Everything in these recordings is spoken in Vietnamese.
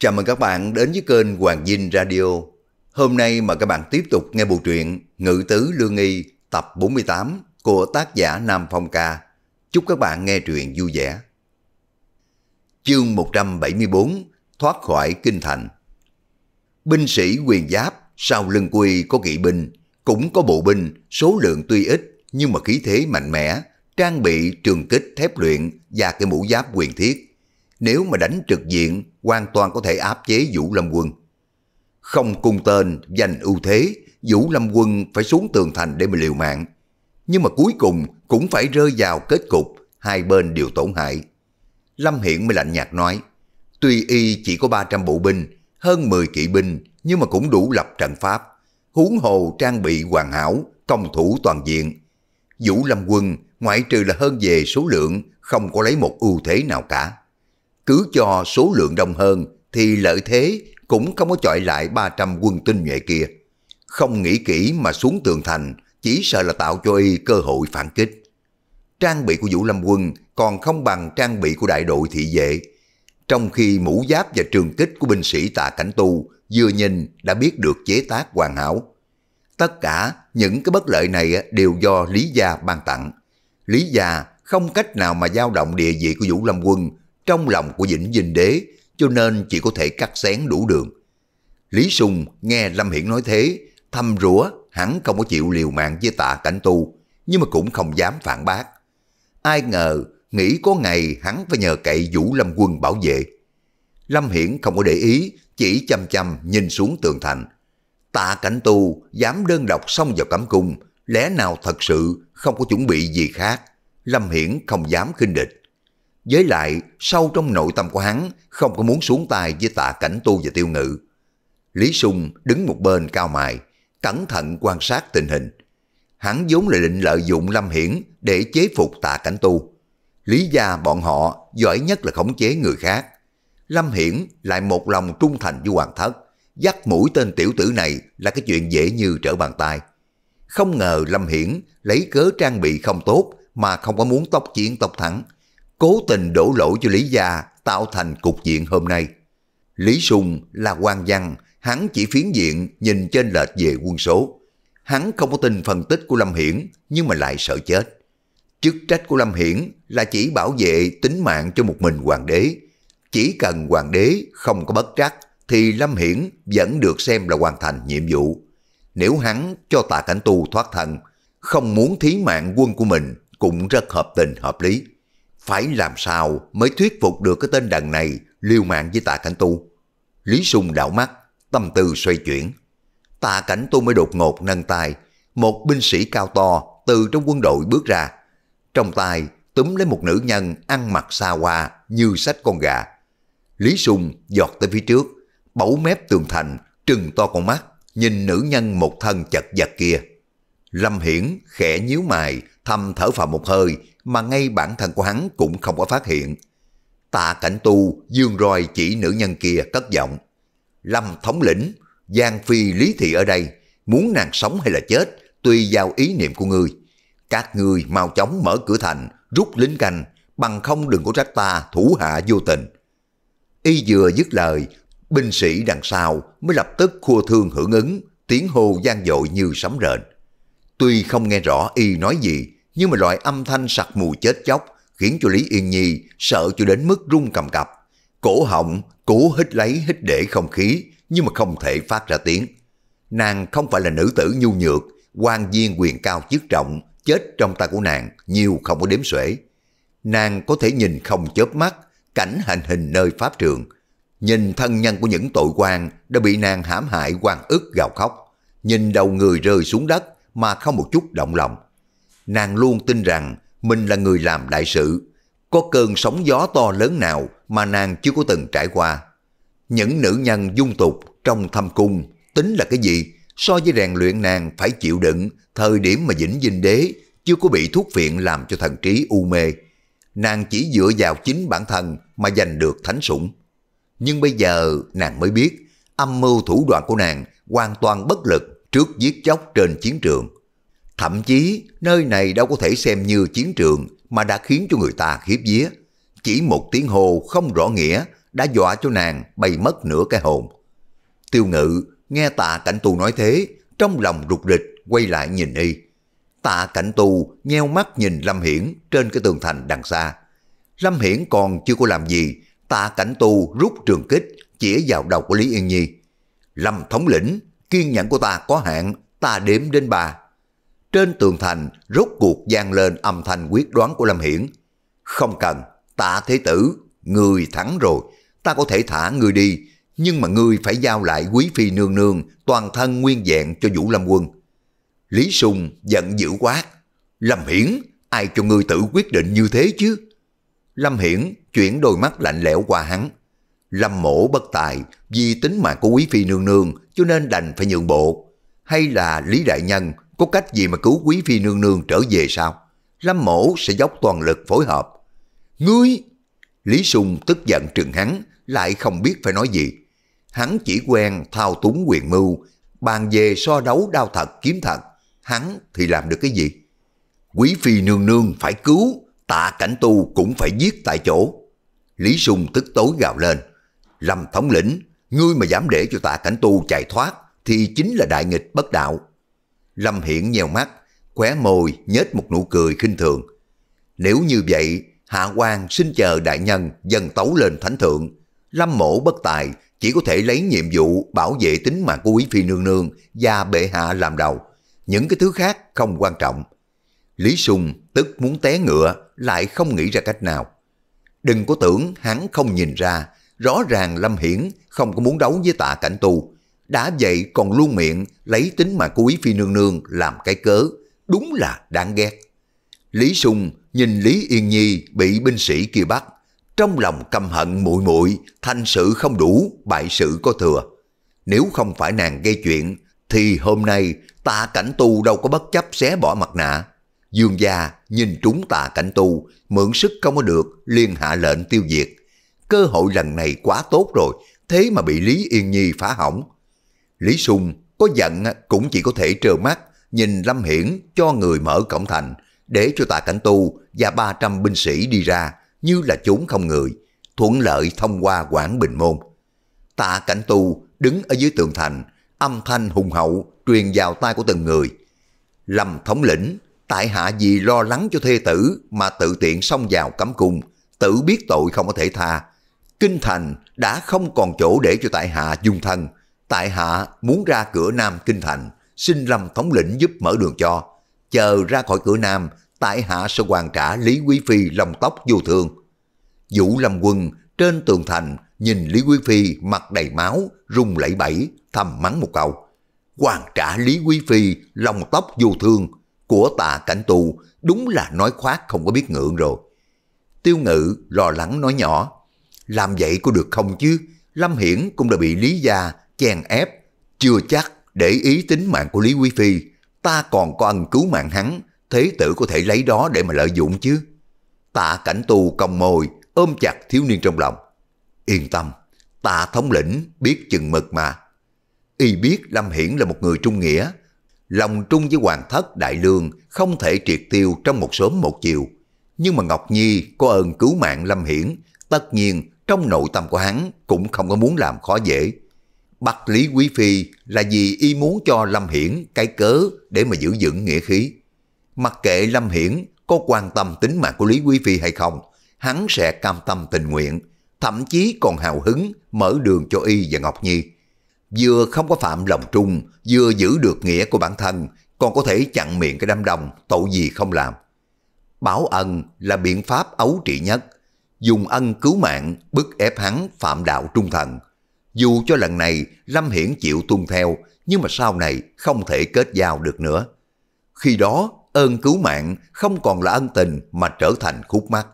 Chào mừng các bạn đến với kênh Hoàng Dinh Radio. Hôm nay mà các bạn tiếp tục nghe bộ truyện Ngự Tứ Lương Nghi tập 48 của tác giả Nam Phong Ca. Chúc các bạn nghe truyện vui vẻ. Chương 174 Thoát khỏi Kinh Thành Binh sĩ quyền giáp sau lưng quy có kỵ binh, cũng có bộ binh, số lượng tuy ít nhưng mà khí thế mạnh mẽ, trang bị trường kích thép luyện và cái mũ giáp quyền thiết nếu mà đánh trực diện hoàn toàn có thể áp chế Vũ Lâm Quân. Không cung tên, giành ưu thế, Vũ Lâm Quân phải xuống tường thành để mà liều mạng. Nhưng mà cuối cùng cũng phải rơi vào kết cục, hai bên đều tổn hại. Lâm Hiển mới lạnh nhạt nói, tuy y chỉ có 300 bộ binh, hơn 10 kỵ binh, nhưng mà cũng đủ lập trận pháp. Huống hồ trang bị hoàn hảo, công thủ toàn diện. Vũ Lâm Quân ngoại trừ là hơn về số lượng, không có lấy một ưu thế nào cả cứ cho số lượng đông hơn thì lợi thế cũng không có chọi lại 300 quân tinh nhuệ kia. Không nghĩ kỹ mà xuống tường thành, chỉ sợ là tạo cho y cơ hội phản kích. Trang bị của Vũ Lâm quân còn không bằng trang bị của đại đội thị vệ. Trong khi mũ giáp và trường kích của binh sĩ tạ cảnh tu vừa nhìn đã biết được chế tác hoàn hảo. Tất cả những cái bất lợi này đều do Lý Gia ban tặng. Lý Gia không cách nào mà dao động địa vị của Vũ Lâm quân trong lòng của Vĩnh Dinh Đế cho nên chỉ có thể cắt xén đủ đường. Lý Sùng nghe Lâm Hiển nói thế, thâm rủa hắn không có chịu liều mạng với tạ cảnh tu, nhưng mà cũng không dám phản bác. Ai ngờ, nghĩ có ngày hắn phải nhờ cậy Vũ Lâm Quân bảo vệ. Lâm Hiển không có để ý, chỉ chăm chăm nhìn xuống tường thành. Tạ cảnh tu dám đơn độc xông vào cấm cung, lẽ nào thật sự không có chuẩn bị gì khác. Lâm Hiển không dám khinh địch. Với lại, sâu trong nội tâm của hắn, không có muốn xuống tay với tạ cảnh tu và tiêu ngự. Lý Sung đứng một bên cao mài, cẩn thận quan sát tình hình. Hắn vốn là định lợi dụng Lâm Hiển để chế phục tạ cảnh tu. Lý gia bọn họ giỏi nhất là khống chế người khác. Lâm Hiển lại một lòng trung thành với Hoàng Thất, dắt mũi tên tiểu tử này là cái chuyện dễ như trở bàn tay. Không ngờ Lâm Hiển lấy cớ trang bị không tốt mà không có muốn tốc chiến tốc thắng, cố tình đổ lỗi cho Lý Gia tạo thành cục diện hôm nay. Lý Sùng là quan văn, hắn chỉ phiến diện nhìn trên lệch về quân số. Hắn không có tin phân tích của Lâm Hiển nhưng mà lại sợ chết. Chức trách của Lâm Hiển là chỉ bảo vệ tính mạng cho một mình hoàng đế. Chỉ cần hoàng đế không có bất trắc thì Lâm Hiển vẫn được xem là hoàn thành nhiệm vụ. Nếu hắn cho tạ cảnh tu thoát thân, không muốn thí mạng quân của mình cũng rất hợp tình hợp lý phải làm sao mới thuyết phục được cái tên đần này liều mạng với tạ cảnh tu. Lý Sung đảo mắt, tâm tư xoay chuyển. Tạ cảnh tu mới đột ngột nâng tay, một binh sĩ cao to từ trong quân đội bước ra. Trong tay túm lấy một nữ nhân ăn mặc xa hoa như sách con gà. Lý Sung giọt tới phía trước, bẩu mép tường thành, trừng to con mắt, nhìn nữ nhân một thân chật vật kia. Lâm Hiển khẽ nhíu mày, thầm thở phào một hơi, mà ngay bản thân của hắn cũng không có phát hiện. Tạ cảnh tu dương roi chỉ nữ nhân kia cất giọng. Lâm thống lĩnh, Giang Phi Lý Thị ở đây, muốn nàng sống hay là chết, tùy vào ý niệm của ngươi. Các ngươi mau chóng mở cửa thành, rút lính canh, bằng không đừng có trách ta thủ hạ vô tình. Y vừa dứt lời, binh sĩ đằng sau mới lập tức khua thương hưởng ứng, tiếng hô gian dội như sấm rền. Tuy không nghe rõ y nói gì, nhưng mà loại âm thanh sặc mùi chết chóc khiến cho Lý Yên Nhi sợ cho đến mức run cầm cập. Cổ họng cố hít lấy hít để không khí nhưng mà không thể phát ra tiếng. Nàng không phải là nữ tử nhu nhược, quan viên quyền cao chức trọng, chết trong tay của nàng nhiều không có đếm xuể. Nàng có thể nhìn không chớp mắt, cảnh hành hình nơi pháp trường. Nhìn thân nhân của những tội quan đã bị nàng hãm hại quan ức gào khóc. Nhìn đầu người rơi xuống đất mà không một chút động lòng nàng luôn tin rằng mình là người làm đại sự. Có cơn sóng gió to lớn nào mà nàng chưa có từng trải qua. Những nữ nhân dung tục trong thâm cung tính là cái gì so với rèn luyện nàng phải chịu đựng thời điểm mà dĩnh dinh đế chưa có bị thuốc viện làm cho thần trí u mê. Nàng chỉ dựa vào chính bản thân mà giành được thánh sủng. Nhưng bây giờ nàng mới biết âm mưu thủ đoạn của nàng hoàn toàn bất lực trước giết chóc trên chiến trường. Thậm chí nơi này đâu có thể xem như chiến trường mà đã khiến cho người ta khiếp vía. Chỉ một tiếng hồ không rõ nghĩa đã dọa cho nàng bay mất nửa cái hồn. Tiêu ngự nghe tạ cảnh tu nói thế, trong lòng rụt rịch quay lại nhìn y. Tạ cảnh tu nheo mắt nhìn Lâm Hiển trên cái tường thành đằng xa. Lâm Hiển còn chưa có làm gì, tạ cảnh tu rút trường kích chỉ vào đầu của Lý Yên Nhi. Lâm thống lĩnh, kiên nhẫn của ta có hạn, ta đếm đến bà trên tường thành rốt cuộc gian lên âm thanh quyết đoán của Lâm Hiển. Không cần, tạ thế tử, người thắng rồi, ta có thể thả người đi, nhưng mà ngươi phải giao lại quý phi nương nương toàn thân nguyên vẹn cho Vũ Lâm Quân. Lý Sùng giận dữ quát, Lâm Hiển, ai cho ngươi tự quyết định như thế chứ? Lâm Hiển chuyển đôi mắt lạnh lẽo qua hắn. Lâm mổ bất tài vì tính mạng của quý phi nương nương cho nên đành phải nhượng bộ. Hay là Lý Đại Nhân có cách gì mà cứu quý phi nương nương trở về sao? Lâm mổ sẽ dốc toàn lực phối hợp. Ngươi! Lý sùng tức giận trừng hắn, lại không biết phải nói gì. Hắn chỉ quen thao túng quyền mưu, bàn về so đấu đao thật kiếm thật. Hắn thì làm được cái gì? Quý phi nương nương phải cứu, tạ cảnh tu cũng phải giết tại chỗ. Lý sùng tức tối gào lên. Lâm thống lĩnh, ngươi mà dám để cho tạ cảnh tu chạy thoát thì chính là đại nghịch bất đạo. Lâm Hiển nhèo mắt, khóe môi nhếch một nụ cười khinh thường. Nếu như vậy, Hạ quan xin chờ đại nhân dần tấu lên thánh thượng. Lâm mổ bất tài, chỉ có thể lấy nhiệm vụ bảo vệ tính mạng của quý phi nương nương và bệ hạ làm đầu. Những cái thứ khác không quan trọng. Lý Sung tức muốn té ngựa lại không nghĩ ra cách nào. Đừng có tưởng hắn không nhìn ra, rõ ràng Lâm Hiển không có muốn đấu với tạ cảnh tu, đã vậy còn luôn miệng lấy tính mà của Quý Phi Nương Nương làm cái cớ, đúng là đáng ghét. Lý Sung nhìn Lý Yên Nhi bị binh sĩ kia bắt, trong lòng căm hận muội muội thanh sự không đủ, bại sự có thừa. Nếu không phải nàng gây chuyện, thì hôm nay tà cảnh tu đâu có bất chấp xé bỏ mặt nạ. Dương gia nhìn trúng tà cảnh tu, mượn sức không có được, liền hạ lệnh tiêu diệt. Cơ hội lần này quá tốt rồi, thế mà bị Lý Yên Nhi phá hỏng. Lý Sung có giận cũng chỉ có thể trơ mắt nhìn Lâm Hiển cho người mở cổng thành để cho tạ cảnh tu và 300 binh sĩ đi ra như là trốn không người, thuận lợi thông qua quảng bình môn. Tạ cảnh tu đứng ở dưới tường thành, âm thanh hùng hậu truyền vào tai của từng người. Lâm thống lĩnh, tại hạ vì lo lắng cho thê tử mà tự tiện xông vào cấm cung, tự biết tội không có thể tha. Kinh thành đã không còn chỗ để cho tại hạ dung thân, tại hạ muốn ra cửa Nam Kinh Thành, xin Lâm Thống lĩnh giúp mở đường cho. Chờ ra khỏi cửa Nam, tại hạ sẽ hoàn trả Lý Quý Phi lòng tóc vô thương. Vũ Lâm Quân trên tường thành nhìn Lý Quý Phi mặt đầy máu, rung lẩy bẩy, thầm mắng một câu. Hoàn trả Lý Quý Phi lòng tóc vô thương của Tạ cảnh tù đúng là nói khoác không có biết ngượng rồi. Tiêu ngự lo lắng nói nhỏ, làm vậy có được không chứ? Lâm Hiển cũng đã bị Lý Gia chèn ép, chưa chắc để ý tính mạng của Lý Quý Phi, ta còn có ân cứu mạng hắn, thế tử có thể lấy đó để mà lợi dụng chứ. Tạ cảnh tu còng mồi, ôm chặt thiếu niên trong lòng. Yên tâm, tạ thống lĩnh biết chừng mực mà. Y biết Lâm Hiển là một người trung nghĩa, lòng trung với hoàng thất đại lương không thể triệt tiêu trong một sớm một chiều. Nhưng mà Ngọc Nhi có ơn cứu mạng Lâm Hiển, tất nhiên trong nội tâm của hắn cũng không có muốn làm khó dễ bắt Lý Quý Phi là vì y muốn cho Lâm Hiển cái cớ để mà giữ vững nghĩa khí. Mặc kệ Lâm Hiển có quan tâm tính mạng của Lý Quý Phi hay không, hắn sẽ cam tâm tình nguyện, thậm chí còn hào hứng mở đường cho y và Ngọc Nhi. Vừa không có phạm lòng trung, vừa giữ được nghĩa của bản thân, còn có thể chặn miệng cái đám đồng tội gì không làm. Bảo ân là biện pháp ấu trị nhất, dùng ân cứu mạng bức ép hắn phạm đạo trung thần, dù cho lần này Lâm Hiển chịu tuân theo, nhưng mà sau này không thể kết giao được nữa. Khi đó, ơn cứu mạng không còn là ân tình mà trở thành khúc mắc.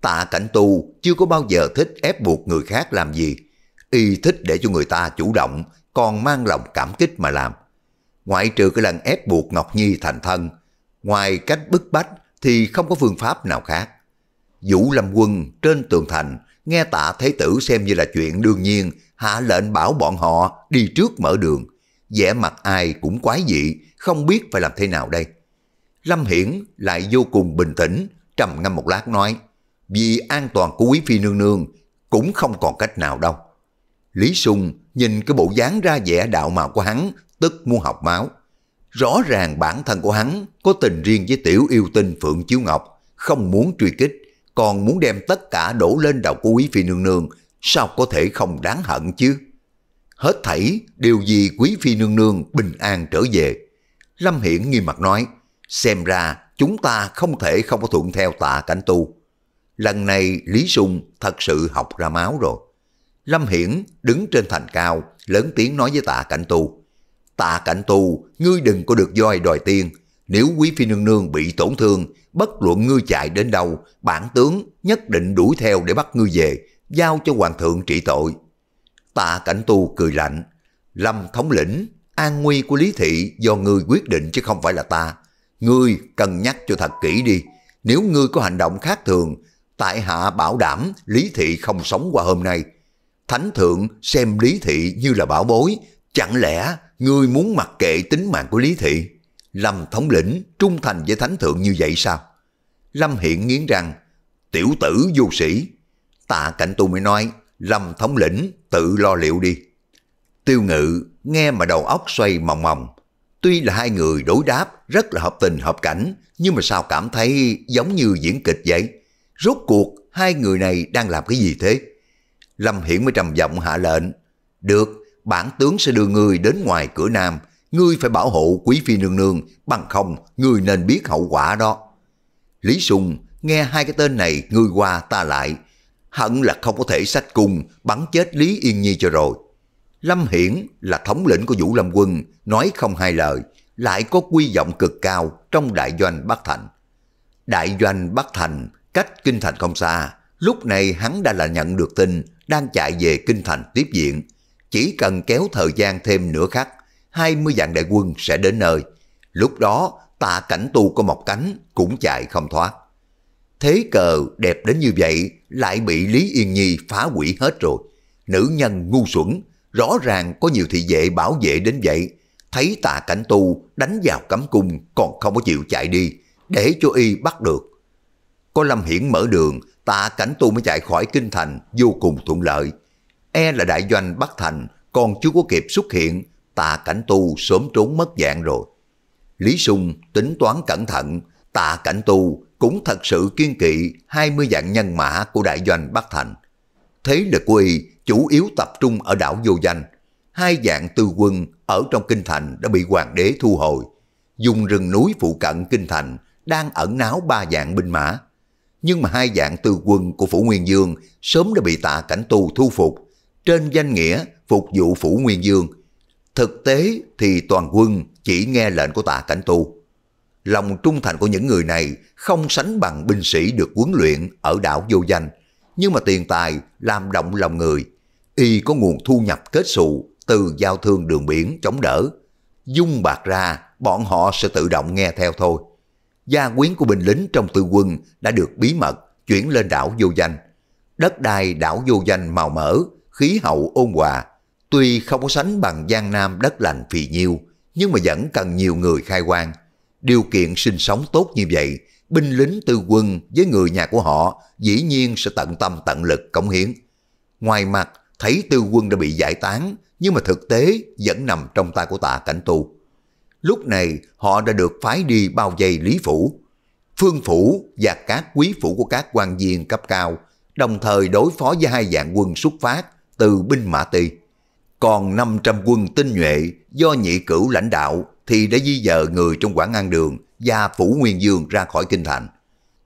Tạ Cảnh Tu chưa có bao giờ thích ép buộc người khác làm gì. Y thích để cho người ta chủ động, còn mang lòng cảm kích mà làm. Ngoại trừ cái lần ép buộc Ngọc Nhi thành thân, ngoài cách bức bách thì không có phương pháp nào khác. Vũ Lâm Quân trên tường thành nghe tạ Thế Tử xem như là chuyện đương nhiên hạ lệnh bảo bọn họ đi trước mở đường. vẻ mặt ai cũng quái dị, không biết phải làm thế nào đây. Lâm Hiển lại vô cùng bình tĩnh, trầm ngâm một lát nói, vì an toàn của quý phi nương nương cũng không còn cách nào đâu. Lý Sung nhìn cái bộ dáng ra vẻ đạo mạo của hắn, tức muốn học máu. Rõ ràng bản thân của hắn có tình riêng với tiểu yêu tinh Phượng Chiếu Ngọc, không muốn truy kích, còn muốn đem tất cả đổ lên đầu của quý phi nương nương sao có thể không đáng hận chứ? Hết thảy điều gì quý phi nương nương bình an trở về. Lâm Hiển nghiêm mặt nói, xem ra chúng ta không thể không có thuận theo tạ cảnh tu. Lần này Lý Sung thật sự học ra máu rồi. Lâm Hiển đứng trên thành cao, lớn tiếng nói với tạ cảnh tu. Tạ cảnh tu, ngươi đừng có được voi đòi tiên. Nếu quý phi nương nương bị tổn thương, bất luận ngươi chạy đến đâu, bản tướng nhất định đuổi theo để bắt ngươi về, giao cho hoàng thượng trị tội. Tạ cảnh tu cười lạnh, Lâm thống lĩnh, an nguy của Lý Thị do ngươi quyết định chứ không phải là ta. Ngươi cần nhắc cho thật kỹ đi, nếu ngươi có hành động khác thường, tại hạ bảo đảm Lý Thị không sống qua hôm nay. Thánh thượng xem Lý Thị như là bảo bối, chẳng lẽ ngươi muốn mặc kệ tính mạng của Lý Thị? Lâm thống lĩnh trung thành với thánh thượng như vậy sao? Lâm Hiện nghiến răng, tiểu tử vô sĩ, Tạ Cảnh Tu mới nói, Lâm thống lĩnh tự lo liệu đi. Tiêu ngự nghe mà đầu óc xoay mòng mòng. Tuy là hai người đối đáp rất là hợp tình hợp cảnh, nhưng mà sao cảm thấy giống như diễn kịch vậy? Rốt cuộc hai người này đang làm cái gì thế? Lâm Hiển mới trầm giọng hạ lệnh. Được, bản tướng sẽ đưa ngươi đến ngoài cửa nam, ngươi phải bảo hộ quý phi nương nương, bằng không ngươi nên biết hậu quả đó. Lý Sùng nghe hai cái tên này ngươi qua ta lại, hận là không có thể sách cung bắn chết Lý Yên Nhi cho rồi. Lâm Hiển là thống lĩnh của Vũ Lâm Quân, nói không hai lời, lại có quy vọng cực cao trong đại doanh Bắc Thành. Đại doanh Bắc Thành cách Kinh Thành không xa, lúc này hắn đã là nhận được tin đang chạy về Kinh Thành tiếp diện. Chỉ cần kéo thời gian thêm nửa khắc, 20 vạn đại quân sẽ đến nơi. Lúc đó, tạ cảnh tu có một cánh cũng chạy không thoát thế cờ đẹp đến như vậy lại bị Lý Yên Nhi phá hủy hết rồi. Nữ nhân ngu xuẩn, rõ ràng có nhiều thị vệ bảo vệ đến vậy. Thấy tạ cảnh tu đánh vào cấm cung còn không có chịu chạy đi, để cho y bắt được. Có Lâm Hiển mở đường, tạ cảnh tu mới chạy khỏi kinh thành vô cùng thuận lợi. E là đại doanh bắt Thành còn chưa có kịp xuất hiện, tạ cảnh tu sớm trốn mất dạng rồi. Lý Sung tính toán cẩn thận, tạ cảnh tu cũng thật sự kiên kỵ 20 dạng nhân mã của đại doanh Bắc Thành. Thế lực của y chủ yếu tập trung ở đảo Vô Danh. Hai dạng tư quân ở trong kinh thành đã bị hoàng đế thu hồi. Dùng rừng núi phụ cận kinh thành đang ẩn náo ba dạng binh mã. Nhưng mà hai dạng tư quân của Phủ Nguyên Dương sớm đã bị tạ cảnh tu thu phục. Trên danh nghĩa phục vụ Phủ Nguyên Dương. Thực tế thì toàn quân chỉ nghe lệnh của tạ cảnh tu lòng trung thành của những người này không sánh bằng binh sĩ được huấn luyện ở đảo vô danh, nhưng mà tiền tài làm động lòng người. Y có nguồn thu nhập kết xù từ giao thương đường biển chống đỡ. Dung bạc ra, bọn họ sẽ tự động nghe theo thôi. Gia quyến của binh lính trong tư quân đã được bí mật chuyển lên đảo vô danh. Đất đai đảo vô danh màu mỡ, khí hậu ôn hòa. Tuy không có sánh bằng Giang Nam đất lành phì nhiêu, nhưng mà vẫn cần nhiều người khai quang Điều kiện sinh sống tốt như vậy, binh lính tư quân với người nhà của họ dĩ nhiên sẽ tận tâm tận lực cống hiến. Ngoài mặt, thấy tư quân đã bị giải tán, nhưng mà thực tế vẫn nằm trong tay của tạ cảnh tu. Lúc này, họ đã được phái đi bao dây lý phủ. Phương phủ và các quý phủ của các quan viên cấp cao, đồng thời đối phó với hai dạng quân xuất phát từ binh Mã Tì. Còn 500 quân tinh nhuệ do nhị cửu lãnh đạo thì đã di dời người trong quảng an đường và phủ nguyên dương ra khỏi kinh thành.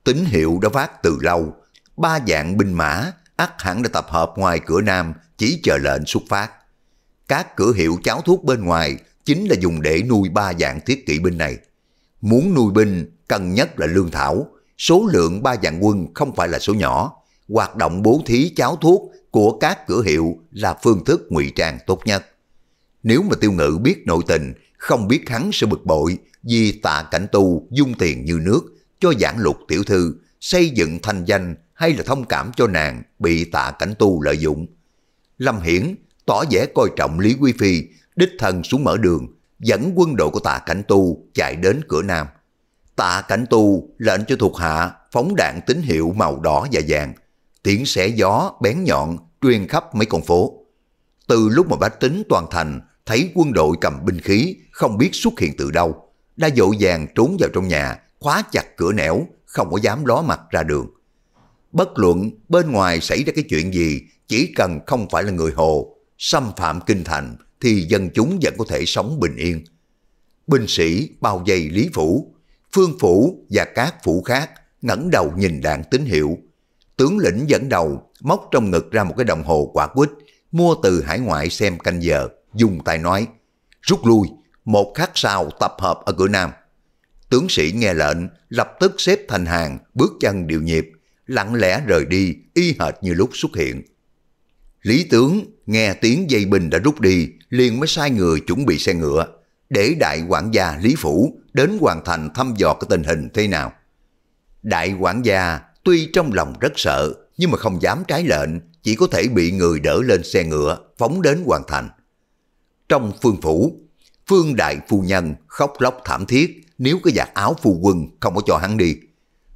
Tín hiệu đã phát từ lâu, ba dạng binh mã ắt hẳn đã tập hợp ngoài cửa nam chỉ chờ lệnh xuất phát. Các cửa hiệu cháo thuốc bên ngoài chính là dùng để nuôi ba dạng thiết kỵ binh này. Muốn nuôi binh cần nhất là lương thảo, số lượng ba dạng quân không phải là số nhỏ. Hoạt động bố thí cháo thuốc của các cửa hiệu là phương thức ngụy trang tốt nhất. Nếu mà tiêu ngự biết nội tình không biết hắn sẽ bực bội vì tạ cảnh tu dung tiền như nước cho giảng lục tiểu thư xây dựng thanh danh hay là thông cảm cho nàng bị tạ cảnh tu lợi dụng. Lâm Hiển tỏ vẻ coi trọng Lý Quy Phi, đích thân xuống mở đường, dẫn quân đội của tạ cảnh tu chạy đến cửa nam. Tạ cảnh tu lệnh cho thuộc hạ phóng đạn tín hiệu màu đỏ và vàng, tiếng xẻ gió bén nhọn truyền khắp mấy con phố. Từ lúc mà bách tính toàn thành thấy quân đội cầm binh khí không biết xuất hiện từ đâu, đã dội vàng trốn vào trong nhà, khóa chặt cửa nẻo, không có dám ló mặt ra đường. Bất luận bên ngoài xảy ra cái chuyện gì, chỉ cần không phải là người Hồ, xâm phạm kinh thành thì dân chúng vẫn có thể sống bình yên. Binh sĩ bao vây Lý Phủ, Phương Phủ và các phủ khác ngẩng đầu nhìn đạn tín hiệu. Tướng lĩnh dẫn đầu móc trong ngực ra một cái đồng hồ quả quýt mua từ hải ngoại xem canh giờ dùng tay nói, rút lui, một khắc sau tập hợp ở cửa nam. Tướng sĩ nghe lệnh, lập tức xếp thành hàng, bước chân điều nhịp, lặng lẽ rời đi, y hệt như lúc xuất hiện. Lý tướng nghe tiếng dây bình đã rút đi, liền mới sai người chuẩn bị xe ngựa, để đại quản gia Lý Phủ đến hoàn thành thăm dò cái tình hình thế nào. Đại quản gia tuy trong lòng rất sợ, nhưng mà không dám trái lệnh, chỉ có thể bị người đỡ lên xe ngựa, phóng đến hoàn thành. Trong phương phủ, phương đại phu nhân khóc lóc thảm thiết nếu cái giặt áo phu quân không có cho hắn đi.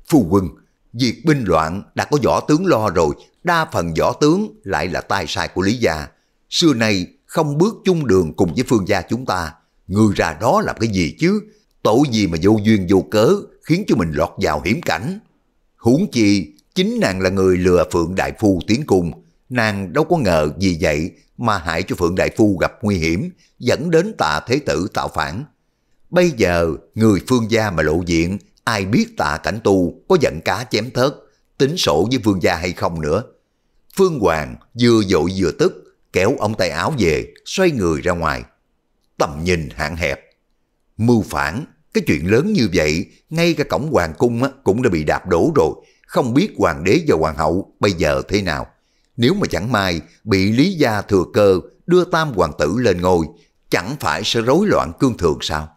Phu quân, việc binh loạn đã có võ tướng lo rồi, đa phần võ tướng lại là tai sai của Lý Gia. Xưa nay không bước chung đường cùng với phương gia chúng ta, người ra đó làm cái gì chứ? Tổ gì mà vô duyên vô cớ khiến cho mình lọt vào hiểm cảnh. Huống chi, chính nàng là người lừa Phượng Đại Phu tiến cung, nàng đâu có ngờ gì vậy mà hại cho Phượng Đại Phu gặp nguy hiểm, dẫn đến tạ thế tử tạo phản. Bây giờ, người phương gia mà lộ diện, ai biết tạ cảnh tu có giận cá chém thớt, tính sổ với phương gia hay không nữa. Phương Hoàng vừa dội vừa tức, kéo ông tay áo về, xoay người ra ngoài. Tầm nhìn hạn hẹp. Mưu phản, cái chuyện lớn như vậy, ngay cả cổng hoàng cung cũng đã bị đạp đổ rồi, không biết hoàng đế và hoàng hậu bây giờ thế nào. Nếu mà chẳng may bị Lý Gia thừa cơ đưa tam hoàng tử lên ngôi, chẳng phải sẽ rối loạn cương thường sao?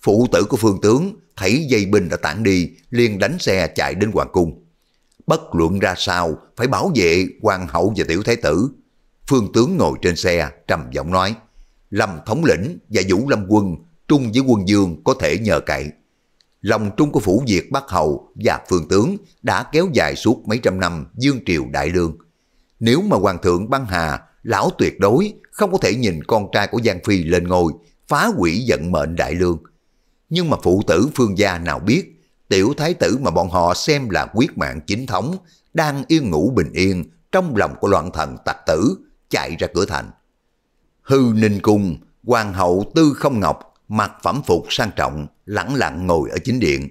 Phụ tử của phương tướng thấy dây binh đã tản đi, liền đánh xe chạy đến hoàng cung. Bất luận ra sao, phải bảo vệ hoàng hậu và tiểu thái tử. Phương tướng ngồi trên xe, trầm giọng nói, Lâm thống lĩnh và Vũ Lâm quân, trung với quân dương có thể nhờ cậy. Lòng trung của phủ diệt Bắc Hậu và phương tướng đã kéo dài suốt mấy trăm năm dương triều đại lương. Nếu mà Hoàng thượng băng hà, lão tuyệt đối không có thể nhìn con trai của Giang Phi lên ngôi, phá hủy giận mệnh đại lương. Nhưng mà phụ tử phương gia nào biết, tiểu thái tử mà bọn họ xem là quyết mạng chính thống, đang yên ngủ bình yên trong lòng của loạn thần tặc tử, chạy ra cửa thành. Hư Ninh Cung, Hoàng hậu Tư Không Ngọc, mặc phẩm phục sang trọng, lẳng lặng ngồi ở chính điện.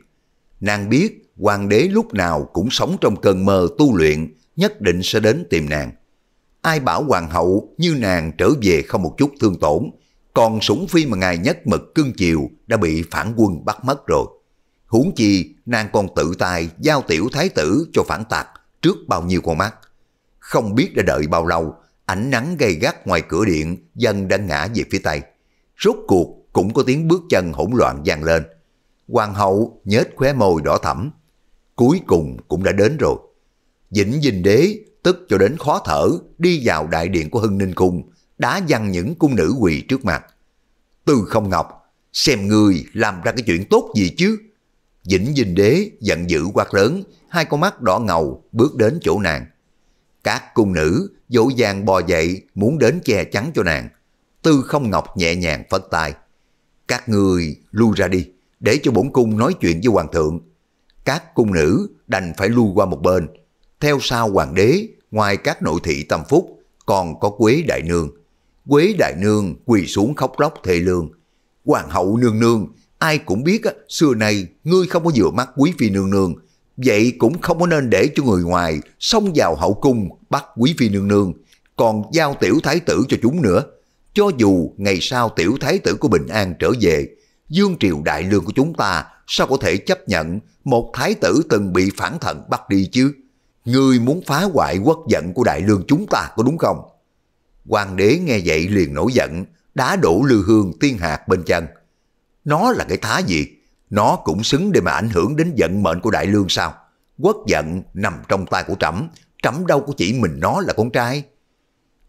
Nàng biết hoàng đế lúc nào cũng sống trong cơn mơ tu luyện, nhất định sẽ đến tìm nàng. Ai bảo hoàng hậu như nàng trở về không một chút thương tổn, còn sủng phi mà ngài nhất mực cưng chiều đã bị phản quân bắt mất rồi. Huống chi nàng còn tự tay giao tiểu thái tử cho phản tạc trước bao nhiêu con mắt. Không biết đã đợi bao lâu, ánh nắng gay gắt ngoài cửa điện dần đang ngã về phía tây. Rốt cuộc cũng có tiếng bước chân hỗn loạn vang lên. Hoàng hậu nhếch khóe môi đỏ thẫm. Cuối cùng cũng đã đến rồi. Vĩnh Dinh Đế tức cho đến khó thở đi vào đại điện của Hưng Ninh Cung, đá văng những cung nữ quỳ trước mặt. Tư không ngọc, xem người làm ra cái chuyện tốt gì chứ? Vĩnh Dinh Đế giận dữ quát lớn, hai con mắt đỏ ngầu bước đến chỗ nàng. Các cung nữ dỗ dàng bò dậy muốn đến che chắn cho nàng. Tư không ngọc nhẹ nhàng phất tay. Các người lui ra đi, để cho bổn cung nói chuyện với hoàng thượng. Các cung nữ đành phải lui qua một bên, theo sau hoàng đế, ngoài các nội thị tâm phúc, còn có Quế Đại Nương. Quế Đại Nương quỳ xuống khóc lóc thê lương. Hoàng hậu nương nương, ai cũng biết xưa nay ngươi không có vừa mắt quý phi nương nương, vậy cũng không có nên để cho người ngoài xông vào hậu cung bắt quý phi nương nương, còn giao tiểu thái tử cho chúng nữa. Cho dù ngày sau tiểu thái tử của Bình An trở về, dương triều đại lương của chúng ta sao có thể chấp nhận một thái tử từng bị phản thận bắt đi chứ? Ngươi muốn phá hoại quốc giận của đại lương chúng ta có đúng không? Hoàng đế nghe vậy liền nổi giận, đá đổ lư hương tiên hạt bên chân. Nó là cái thá gì? Nó cũng xứng để mà ảnh hưởng đến vận mệnh của đại lương sao? Quốc giận nằm trong tay của trẫm, trẫm đâu có chỉ mình nó là con trai.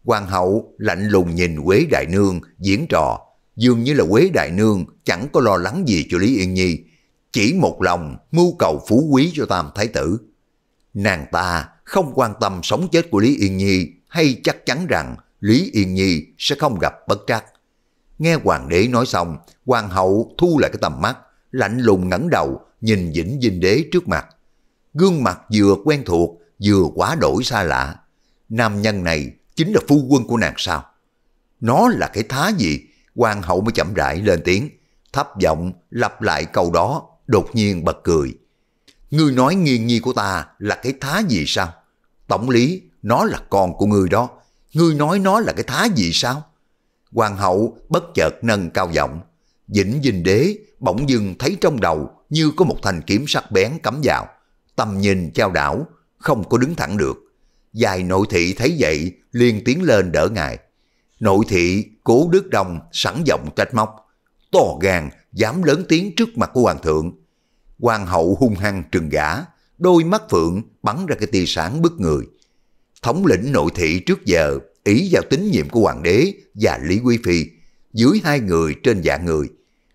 Hoàng hậu lạnh lùng nhìn Quế Đại Nương diễn trò, dường như là Quế Đại Nương chẳng có lo lắng gì cho Lý Yên Nhi, chỉ một lòng mưu cầu phú quý cho Tam Thái Tử nàng ta không quan tâm sống chết của Lý Yên Nhi hay chắc chắn rằng Lý Yên Nhi sẽ không gặp bất trắc. Nghe hoàng đế nói xong, hoàng hậu thu lại cái tầm mắt, lạnh lùng ngẩng đầu, nhìn Vĩnh Dinh Đế trước mặt. Gương mặt vừa quen thuộc, vừa quá đổi xa lạ. Nam nhân này chính là phu quân của nàng sao? Nó là cái thá gì? Hoàng hậu mới chậm rãi lên tiếng, thấp giọng lặp lại câu đó, đột nhiên bật cười. Ngươi nói nghiền nhi của ta là cái thá gì sao? Tổng lý, nó là con của ngươi đó. Ngươi nói nó là cái thá gì sao? Hoàng hậu bất chợt nâng cao giọng. vĩnh dinh đế bỗng dưng thấy trong đầu như có một thanh kiếm sắc bén cắm vào. Tầm nhìn trao đảo, không có đứng thẳng được. Dài nội thị thấy vậy, liền tiến lên đỡ ngài. Nội thị cố đức đồng sẵn giọng trách móc. To gan, dám lớn tiếng trước mặt của hoàng thượng Hoàng hậu hung hăng trừng gã, đôi mắt phượng bắn ra cái tia sáng bức người. Thống lĩnh nội thị trước giờ ý vào tín nhiệm của hoàng đế và Lý Quý Phi, dưới hai người trên dạ người.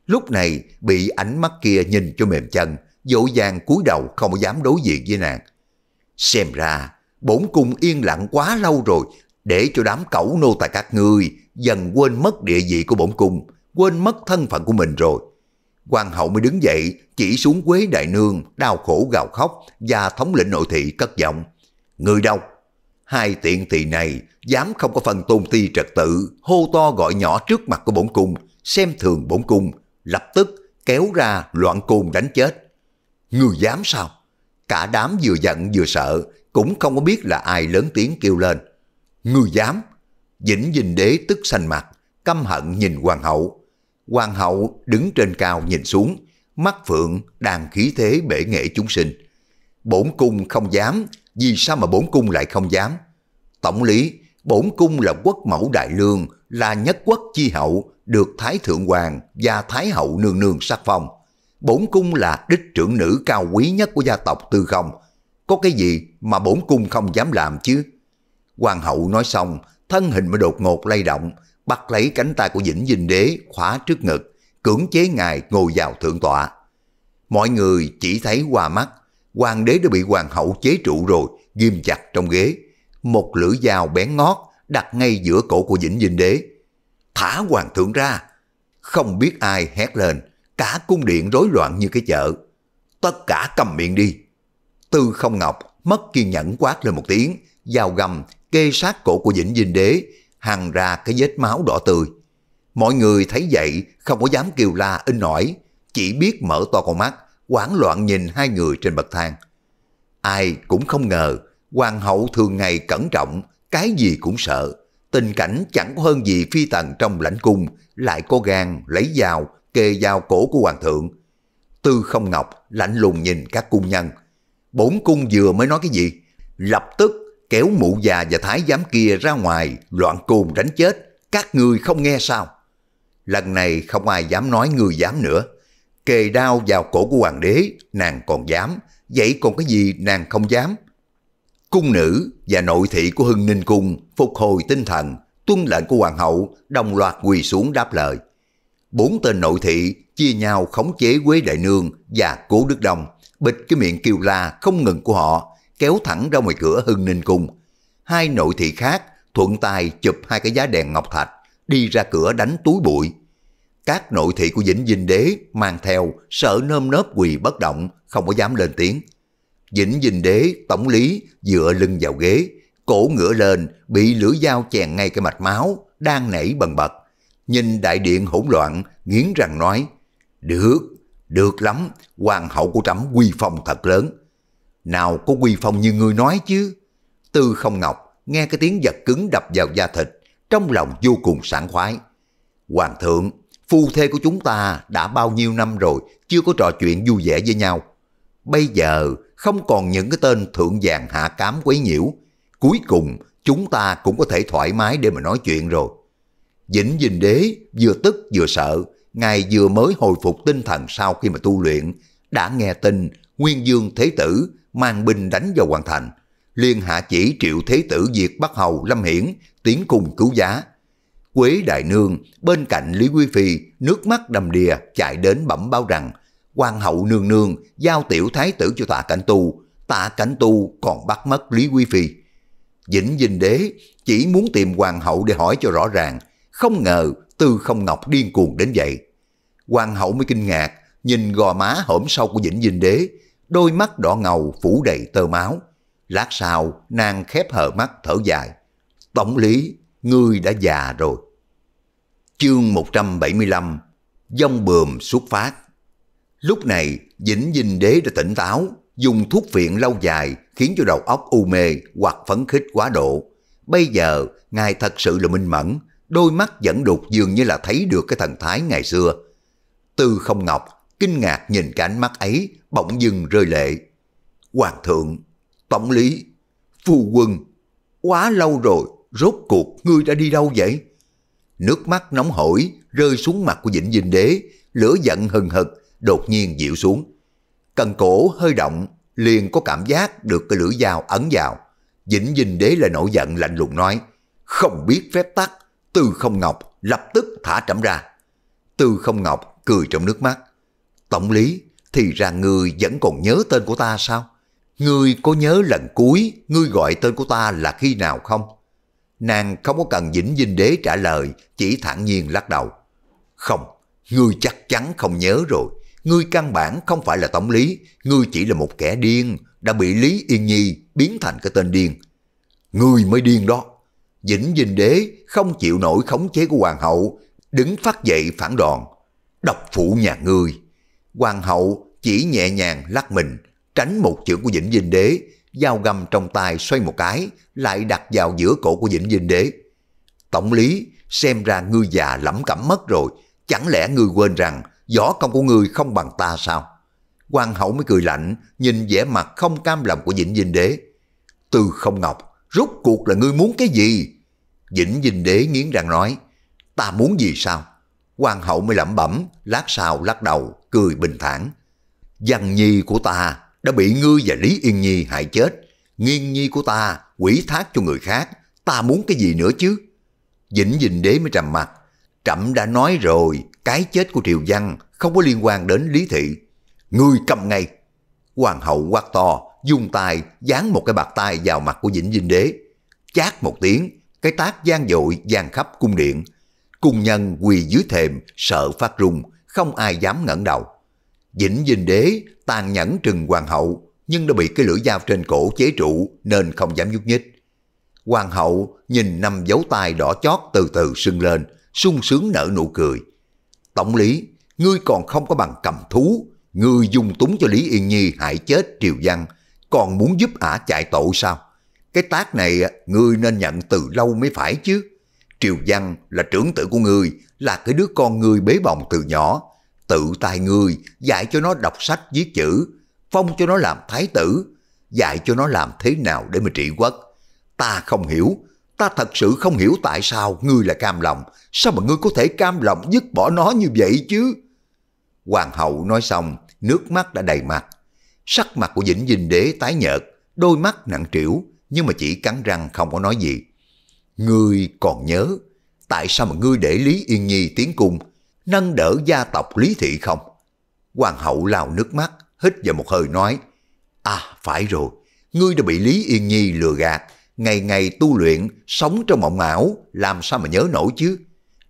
Lúc này bị ánh mắt kia nhìn cho mềm chân, dỗ vàng cúi đầu không dám đối diện với nàng. Xem ra, bổn cung yên lặng quá lâu rồi, để cho đám cẩu nô tài các ngươi dần quên mất địa vị của bổn cung, quên mất thân phận của mình rồi. Hoàng hậu mới đứng dậy, chỉ xuống Quế Đại Nương, đau khổ gào khóc và thống lĩnh nội thị cất giọng. Người đâu? Hai tiện tỳ này dám không có phần tôn ti trật tự, hô to gọi nhỏ trước mặt của bổn cung, xem thường bổn cung, lập tức kéo ra loạn côn đánh chết. Người dám sao? Cả đám vừa giận vừa sợ, cũng không có biết là ai lớn tiếng kêu lên. Người dám? Vĩnh dinh đế tức xanh mặt, căm hận nhìn hoàng hậu. Hoàng hậu đứng trên cao nhìn xuống, mắt phượng đang khí thế bể nghệ chúng sinh. Bổn cung không dám, vì sao mà bổn cung lại không dám? Tổng lý, bổn cung là quốc mẫu đại lương, là nhất quốc chi hậu, được Thái Thượng Hoàng và Thái Hậu nương nương sắc phong. Bổn cung là đích trưởng nữ cao quý nhất của gia tộc tư không. Có cái gì mà bổn cung không dám làm chứ? Hoàng hậu nói xong, thân hình mới đột ngột lay động, bắt lấy cánh tay của Vĩnh Dinh Đế khóa trước ngực, cưỡng chế ngài ngồi vào thượng tọa. Mọi người chỉ thấy qua mắt, hoàng đế đã bị hoàng hậu chế trụ rồi, ghim chặt trong ghế. Một lưỡi dao bén ngót đặt ngay giữa cổ của Vĩnh Dinh Đế. Thả hoàng thượng ra! Không biết ai hét lên, cả cung điện rối loạn như cái chợ. Tất cả cầm miệng đi. Tư không ngọc mất kiên nhẫn quát lên một tiếng, dao gầm kê sát cổ của Vĩnh Dinh Đế, hàng ra cái vết máu đỏ tươi. Mọi người thấy vậy không có dám kêu la in nổi, chỉ biết mở to con mắt, hoảng loạn nhìn hai người trên bậc thang. Ai cũng không ngờ, hoàng hậu thường ngày cẩn trọng, cái gì cũng sợ. Tình cảnh chẳng có hơn gì phi tần trong lãnh cung, lại cố gan lấy dao, kê dao cổ của hoàng thượng. Tư không ngọc lạnh lùng nhìn các cung nhân. Bốn cung vừa mới nói cái gì? Lập tức kéo mụ già và thái giám kia ra ngoài, loạn cồn đánh chết, các ngươi không nghe sao? Lần này không ai dám nói người dám nữa. Kề đao vào cổ của hoàng đế, nàng còn dám, vậy còn cái gì nàng không dám? Cung nữ và nội thị của Hưng Ninh Cung phục hồi tinh thần, tuân lệnh của hoàng hậu, đồng loạt quỳ xuống đáp lời. Bốn tên nội thị chia nhau khống chế Quế Đại Nương và Cố Đức Đông, bịt cái miệng kêu la không ngừng của họ kéo thẳng ra ngoài cửa Hưng Ninh Cung. Hai nội thị khác thuận tay chụp hai cái giá đèn ngọc thạch, đi ra cửa đánh túi bụi. Các nội thị của Vĩnh Dinh Đế mang theo sợ nơm nớp quỳ bất động, không có dám lên tiếng. Vĩnh Dinh Đế tổng lý dựa lưng vào ghế, cổ ngửa lên bị lưỡi dao chèn ngay cái mạch máu, đang nảy bần bật. Nhìn đại điện hỗn loạn, nghiến răng nói, Được, được lắm, hoàng hậu của trẫm quy phong thật lớn. Nào có quy phong như ngươi nói chứ. Tư không ngọc, nghe cái tiếng giật cứng đập vào da thịt, trong lòng vô cùng sảng khoái. Hoàng thượng, phu thê của chúng ta đã bao nhiêu năm rồi, chưa có trò chuyện vui vẻ với nhau. Bây giờ không còn những cái tên thượng vàng hạ cám quấy nhiễu. Cuối cùng chúng ta cũng có thể thoải mái để mà nói chuyện rồi. Vĩnh Dình Đế vừa tức vừa sợ, ngài vừa mới hồi phục tinh thần sau khi mà tu luyện, đã nghe tin Nguyên Dương Thế Tử mang binh đánh vào hoàng thành. Liên hạ chỉ triệu thế tử diệt Bắc Hầu Lâm Hiển tiến cùng cứu giá. Quế Đại Nương bên cạnh Lý Quý Phi nước mắt đầm đìa chạy đến bẩm báo rằng hoàng hậu nương nương giao tiểu thái tử cho tạ cảnh tu tạ cảnh tu còn bắt mất lý quý phi vĩnh dinh đế chỉ muốn tìm hoàng hậu để hỏi cho rõ ràng không ngờ tư không ngọc điên cuồng đến vậy hoàng hậu mới kinh ngạc nhìn gò má hổm sau của vĩnh dinh đế đôi mắt đỏ ngầu phủ đầy tơ máu. Lát sau, nàng khép hờ mắt thở dài. Tổng lý, ngươi đã già rồi. Chương 175 Dông bườm xuất phát Lúc này, Vĩnh Dinh Đế đã tỉnh táo, dùng thuốc phiện lâu dài khiến cho đầu óc u mê hoặc phấn khích quá độ. Bây giờ, ngài thật sự là minh mẫn, đôi mắt vẫn đục dường như là thấy được cái thần thái ngày xưa. Tư không ngọc, kinh ngạc nhìn cái ánh mắt ấy bỗng dừng rơi lệ. Hoàng thượng, tổng lý, phu quân, quá lâu rồi, rốt cuộc ngươi đã đi đâu vậy? Nước mắt nóng hổi rơi xuống mặt của Vĩnh Dinh Đế, lửa giận hừng hực, đột nhiên dịu xuống. Cần cổ hơi động, liền có cảm giác được cái lưỡi dao ấn vào. Vĩnh Dinh Đế lại nổi giận lạnh lùng nói, không biết phép tắc, Tư Không Ngọc lập tức thả trẫm ra. Tư Không Ngọc cười trong nước mắt. Tổng lý, thì ra ngươi vẫn còn nhớ tên của ta sao? Ngươi có nhớ lần cuối ngươi gọi tên của ta là khi nào không? Nàng không có cần Vĩnh dinh Đế trả lời, chỉ thản nhiên lắc đầu. Không, ngươi chắc chắn không nhớ rồi. Ngươi căn bản không phải là tổng lý, ngươi chỉ là một kẻ điên, đã bị Lý Yên Nhi biến thành cái tên điên. Ngươi mới điên đó. Vĩnh dinh Đế không chịu nổi khống chế của hoàng hậu, đứng phát dậy phản đòn. Độc phụ nhà ngươi Hoàng hậu chỉ nhẹ nhàng lắc mình, tránh một chữ của Vĩnh Dinh Đế, dao găm trong tay xoay một cái, lại đặt vào giữa cổ của Vĩnh Dinh Đế. Tổng lý, xem ra ngươi già lẩm cẩm mất rồi, chẳng lẽ ngươi quên rằng võ công của ngươi không bằng ta sao? quan hậu mới cười lạnh, nhìn vẻ mặt không cam lòng của Vĩnh Dinh Đế. Từ không ngọc, rút cuộc là ngươi muốn cái gì? Vĩnh Dinh Đế nghiến răng nói, ta muốn gì sao? quan hậu mới lẩm bẩm, lát sau lắc đầu, cười bình thản Giang Nhi của ta đã bị ngươi và Lý Yên Nhi hại chết. Nghiên Nhi của ta quỷ thác cho người khác. Ta muốn cái gì nữa chứ? Vĩnh Dình Đế mới trầm mặt. Trẫm đã nói rồi, cái chết của Triều Văn không có liên quan đến Lý Thị. Ngươi cầm ngay. Hoàng hậu quát to, dùng tay dán một cái bạc tay vào mặt của Vĩnh Dinh Đế. Chát một tiếng, cái tác gian dội gian khắp cung điện. Cung nhân quỳ dưới thềm, sợ phát rung, không ai dám ngẩng đầu. Dĩnh dinh đế tàn nhẫn trừng hoàng hậu, nhưng đã bị cái lưỡi dao trên cổ chế trụ nên không dám nhúc nhích. Hoàng hậu nhìn năm dấu tay đỏ chót từ từ sưng lên, sung sướng nở nụ cười. Tổng lý, ngươi còn không có bằng cầm thú, ngươi dung túng cho Lý Yên Nhi hại chết Triều Văn, còn muốn giúp ả chạy tội sao? Cái tác này ngươi nên nhận từ lâu mới phải chứ. Triều Văn là trưởng tử của ngươi, là cái đứa con ngươi bế bồng từ nhỏ, tự tài ngươi dạy cho nó đọc sách viết chữ, phong cho nó làm thái tử, dạy cho nó làm thế nào để mà trị quốc. Ta không hiểu, ta thật sự không hiểu tại sao ngươi là cam lòng, sao mà ngươi có thể cam lòng dứt bỏ nó như vậy chứ? Hoàng hậu nói xong, nước mắt đã đầy mặt. Sắc mặt của Vĩnh Dinh Đế tái nhợt, đôi mắt nặng trĩu, nhưng mà chỉ cắn răng không có nói gì. Ngươi còn nhớ tại sao mà ngươi để Lý Yên Nhi tiến cung, nâng đỡ gia tộc Lý Thị không? Hoàng hậu lao nước mắt, hít vào một hơi nói, À phải rồi, ngươi đã bị Lý Yên Nhi lừa gạt, ngày ngày tu luyện, sống trong mộng ảo, làm sao mà nhớ nổi chứ?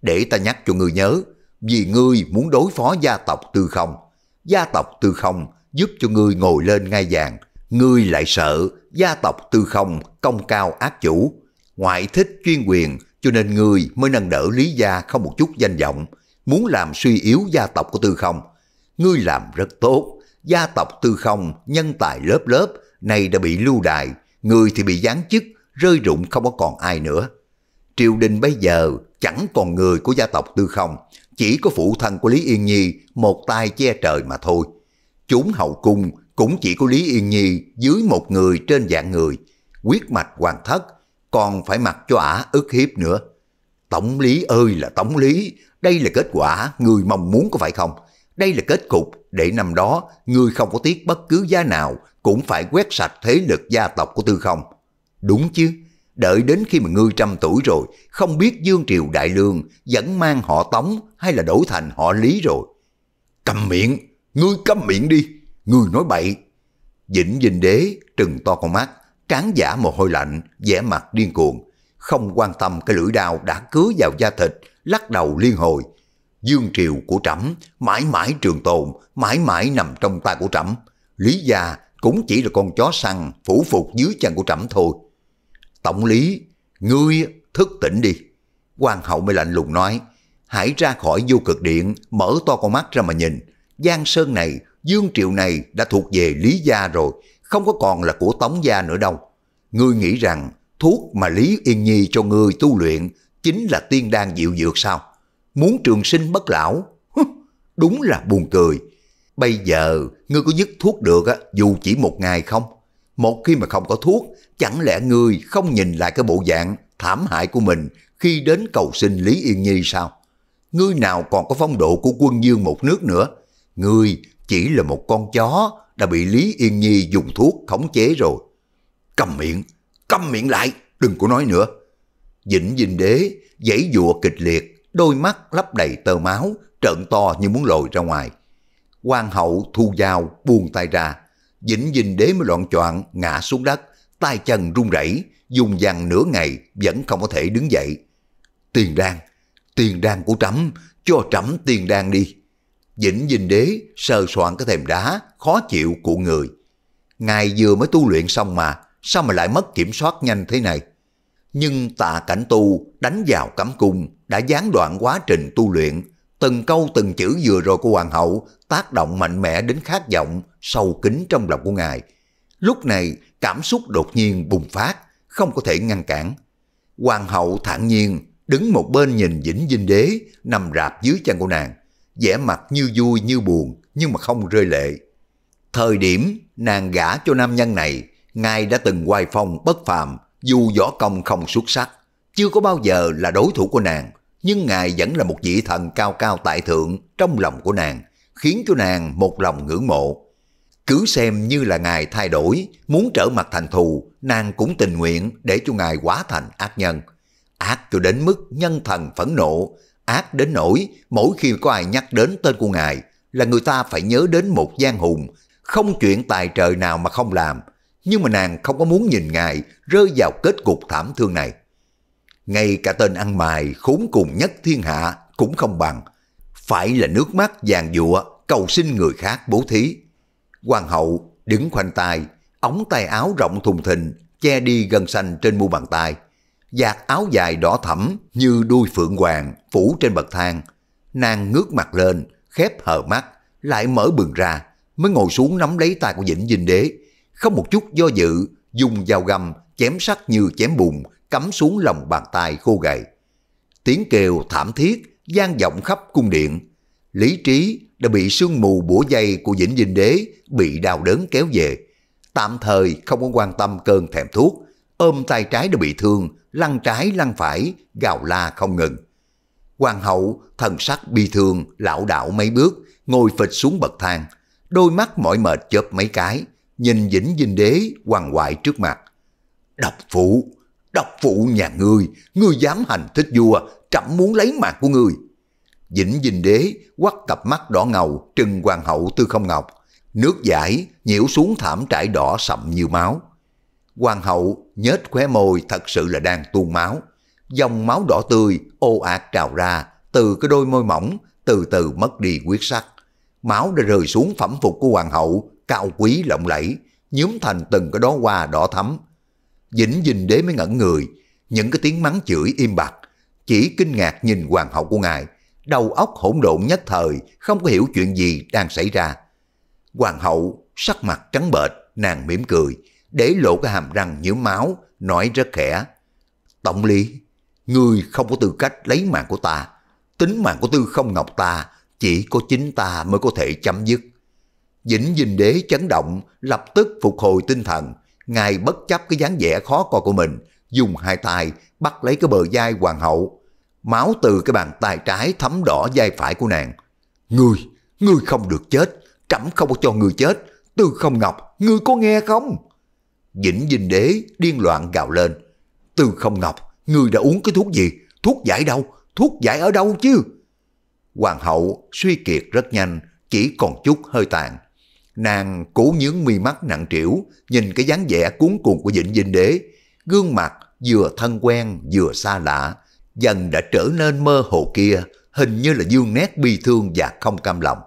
Để ta nhắc cho ngươi nhớ, vì ngươi muốn đối phó gia tộc tư không. Gia tộc tư không giúp cho ngươi ngồi lên ngai vàng, ngươi lại sợ gia tộc tư không công cao ác chủ, ngoại thích chuyên quyền, cho nên người mới nâng đỡ Lý Gia không một chút danh vọng, muốn làm suy yếu gia tộc của Tư Không. Ngươi làm rất tốt, gia tộc Tư Không, nhân tài lớp lớp, này đã bị lưu đài, người thì bị gián chức, rơi rụng không có còn ai nữa. Triều đình bây giờ chẳng còn người của gia tộc Tư Không, chỉ có phụ thân của Lý Yên Nhi một tay che trời mà thôi. Chúng hậu cung cũng chỉ có Lý Yên Nhi dưới một người trên dạng người, quyết mạch hoàng thất còn phải mặc cho ả ức hiếp nữa. Tổng lý ơi là tổng lý, đây là kết quả người mong muốn có phải không? Đây là kết cục để năm đó người không có tiếc bất cứ giá nào cũng phải quét sạch thế lực gia tộc của Tư Không. Đúng chứ? Đợi đến khi mà ngươi trăm tuổi rồi, không biết Dương Triều Đại Lương vẫn mang họ Tống hay là đổi thành họ Lý rồi. Cầm miệng, ngươi cầm miệng đi, ngươi nói bậy. Vĩnh Dinh Đế trừng to con mắt, tráng giả mồ hôi lạnh, vẻ mặt điên cuồng, không quan tâm cái lưỡi đao đã cứa vào da thịt, lắc đầu liên hồi. Dương triều của trẫm mãi mãi trường tồn, mãi mãi nằm trong tay của trẫm. Lý gia cũng chỉ là con chó săn phủ phục dưới chân của trẫm thôi. Tổng lý, ngươi thức tỉnh đi. quan hậu mới lạnh lùng nói, hãy ra khỏi vô cực điện, mở to con mắt ra mà nhìn. Giang sơn này, dương triệu này đã thuộc về Lý gia rồi, không có còn là của Tống Gia nữa đâu. Ngươi nghĩ rằng thuốc mà Lý Yên Nhi cho ngươi tu luyện chính là tiên đan dịu dược sao? Muốn trường sinh bất lão? Đúng là buồn cười. Bây giờ ngươi có dứt thuốc được á, dù chỉ một ngày không? Một khi mà không có thuốc, chẳng lẽ ngươi không nhìn lại cái bộ dạng thảm hại của mình khi đến cầu sinh Lý Yên Nhi sao? Ngươi nào còn có phong độ của quân dương một nước nữa? Ngươi chỉ là một con chó đã bị Lý Yên Nhi dùng thuốc khống chế rồi. Cầm miệng, cầm miệng lại, đừng có nói nữa. vĩnh vinh đế, giãy dụa kịch liệt, đôi mắt lấp đầy tơ máu, trợn to như muốn lồi ra ngoài. hoàng hậu thu dao buông tay ra, vĩnh vinh đế mới loạn choạng ngã xuống đất, tay chân run rẩy, dùng dằn nửa ngày vẫn không có thể đứng dậy. Tiền đan, tiền đan của trẫm, cho trẫm tiền đan đi. Vĩnh Dinh Đế sờ soạn cái thềm đá, khó chịu của người. Ngài vừa mới tu luyện xong mà, sao mà lại mất kiểm soát nhanh thế này? Nhưng tạ cảnh tu đánh vào cấm cung đã gián đoạn quá trình tu luyện. Từng câu từng chữ vừa rồi của hoàng hậu tác động mạnh mẽ đến khát vọng sâu kín trong lòng của ngài. Lúc này cảm xúc đột nhiên bùng phát, không có thể ngăn cản. Hoàng hậu thản nhiên đứng một bên nhìn Vĩnh Dinh Đế nằm rạp dưới chân của nàng vẻ mặt như vui như buồn nhưng mà không rơi lệ. Thời điểm nàng gả cho nam nhân này, ngài đã từng hoài phong bất phàm, dù võ công không xuất sắc, chưa có bao giờ là đối thủ của nàng, nhưng ngài vẫn là một vị thần cao cao tại thượng trong lòng của nàng, khiến cho nàng một lòng ngưỡng mộ. Cứ xem như là ngài thay đổi, muốn trở mặt thành thù, nàng cũng tình nguyện để cho ngài quá thành ác nhân. Ác cho đến mức nhân thần phẫn nộ, ác đến nỗi mỗi khi có ai nhắc đến tên của ngài là người ta phải nhớ đến một giang hùng, không chuyện tài trời nào mà không làm, nhưng mà nàng không có muốn nhìn ngài rơi vào kết cục thảm thương này. Ngay cả tên ăn mày khốn cùng nhất thiên hạ cũng không bằng, phải là nước mắt vàng dụa cầu xin người khác bố thí. Hoàng hậu đứng khoanh tay, ống tay áo rộng thùng thình che đi gân xanh trên mu bàn tay. Giạt áo dài đỏ thẫm như đuôi phượng hoàng phủ trên bậc thang. Nàng ngước mặt lên, khép hờ mắt, lại mở bừng ra, mới ngồi xuống nắm lấy tay của Vĩnh Dinh Đế. Không một chút do dự, dùng dao găm, chém sắc như chém bùn, cắm xuống lòng bàn tay khô gầy. Tiếng kêu thảm thiết, gian vọng khắp cung điện. Lý trí đã bị sương mù bủa dây của Vĩnh Dinh Đế bị đau đớn kéo về. Tạm thời không có quan tâm cơn thèm thuốc, ôm tay trái đã bị thương, lăn trái lăn phải, gào la không ngừng. Hoàng hậu thần sắc bi thương, lão đảo mấy bước, ngồi phịch xuống bậc thang, đôi mắt mỏi mệt chớp mấy cái, nhìn vĩnh dinh đế hoàng hoại trước mặt. Độc phụ, độc phụ nhà ngươi, ngươi dám hành thích vua, trẫm muốn lấy mạng của ngươi. Vĩnh dinh đế quắt cặp mắt đỏ ngầu trừng hoàng hậu tư không ngọc, nước giải nhiễu xuống thảm trải đỏ sậm như máu. Hoàng hậu nhếch khóe môi thật sự là đang tuôn máu. Dòng máu đỏ tươi ô ạt trào ra từ cái đôi môi mỏng, từ từ mất đi quyết sắc. Máu đã rơi xuống phẩm phục của hoàng hậu, cao quý lộng lẫy, nhúm thành từng cái đó hoa đỏ thắm. Dĩnh dình đế mới ngẩn người, những cái tiếng mắng chửi im bặt, chỉ kinh ngạc nhìn hoàng hậu của ngài, đầu óc hỗn độn nhất thời, không có hiểu chuyện gì đang xảy ra. Hoàng hậu sắc mặt trắng bệch, nàng mỉm cười, để lộ cái hàm răng nhớ máu, nói rất khẽ. Tổng lý, ngươi không có tư cách lấy mạng của ta. Tính mạng của tư không ngọc ta, chỉ có chính ta mới có thể chấm dứt. Vĩnh dinh đế chấn động, lập tức phục hồi tinh thần. Ngài bất chấp cái dáng vẻ khó coi của mình, dùng hai tay bắt lấy cái bờ vai hoàng hậu. Máu từ cái bàn tay trái thấm đỏ vai phải của nàng. Ngươi, ngươi không được chết, trẫm không cho ngươi chết. Tư không ngọc, ngươi có nghe không? Vĩnh Dinh Đế điên loạn gào lên. Từ không ngọc, người đã uống cái thuốc gì? Thuốc giải đâu? Thuốc giải ở đâu chứ? Hoàng hậu suy kiệt rất nhanh, chỉ còn chút hơi tàn. Nàng cố nhướng mi mắt nặng trĩu, nhìn cái dáng vẻ cuốn cuồng của Vĩnh Dinh Đế. Gương mặt vừa thân quen vừa xa lạ, dần đã trở nên mơ hồ kia, hình như là dương nét bi thương và không cam lòng.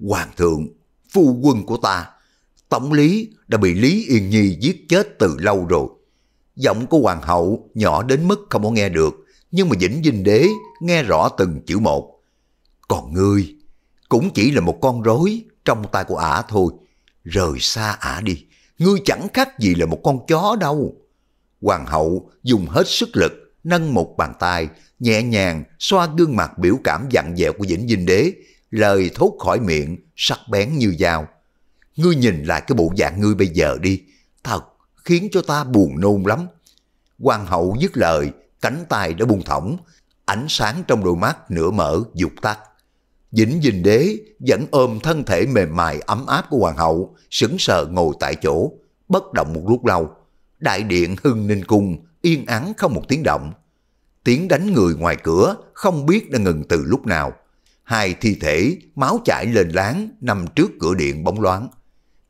Hoàng thượng, phu quân của ta, Tổng lý đã bị Lý Yên Nhi giết chết từ lâu rồi. Giọng của hoàng hậu nhỏ đến mức không có nghe được, nhưng mà Vĩnh Dinh Đế nghe rõ từng chữ một. Còn ngươi, cũng chỉ là một con rối trong tay của ả thôi. Rời xa ả đi, ngươi chẳng khác gì là một con chó đâu. Hoàng hậu dùng hết sức lực, nâng một bàn tay, nhẹ nhàng xoa gương mặt biểu cảm dặn dẹo của Vĩnh Dinh Đế, lời thốt khỏi miệng, sắc bén như dao ngươi nhìn lại cái bộ dạng ngươi bây giờ đi, thật khiến cho ta buồn nôn lắm. Hoàng hậu dứt lời, cánh tay đã buông thõng, ánh sáng trong đôi mắt nửa mở dục tắt. Vĩnh dình đế vẫn ôm thân thể mềm mại ấm áp của hoàng hậu, sững sờ ngồi tại chỗ, bất động một lúc lâu. Đại điện hưng ninh cung, yên ắng không một tiếng động. Tiếng đánh người ngoài cửa không biết đã ngừng từ lúc nào. Hai thi thể máu chảy lên láng nằm trước cửa điện bóng loáng.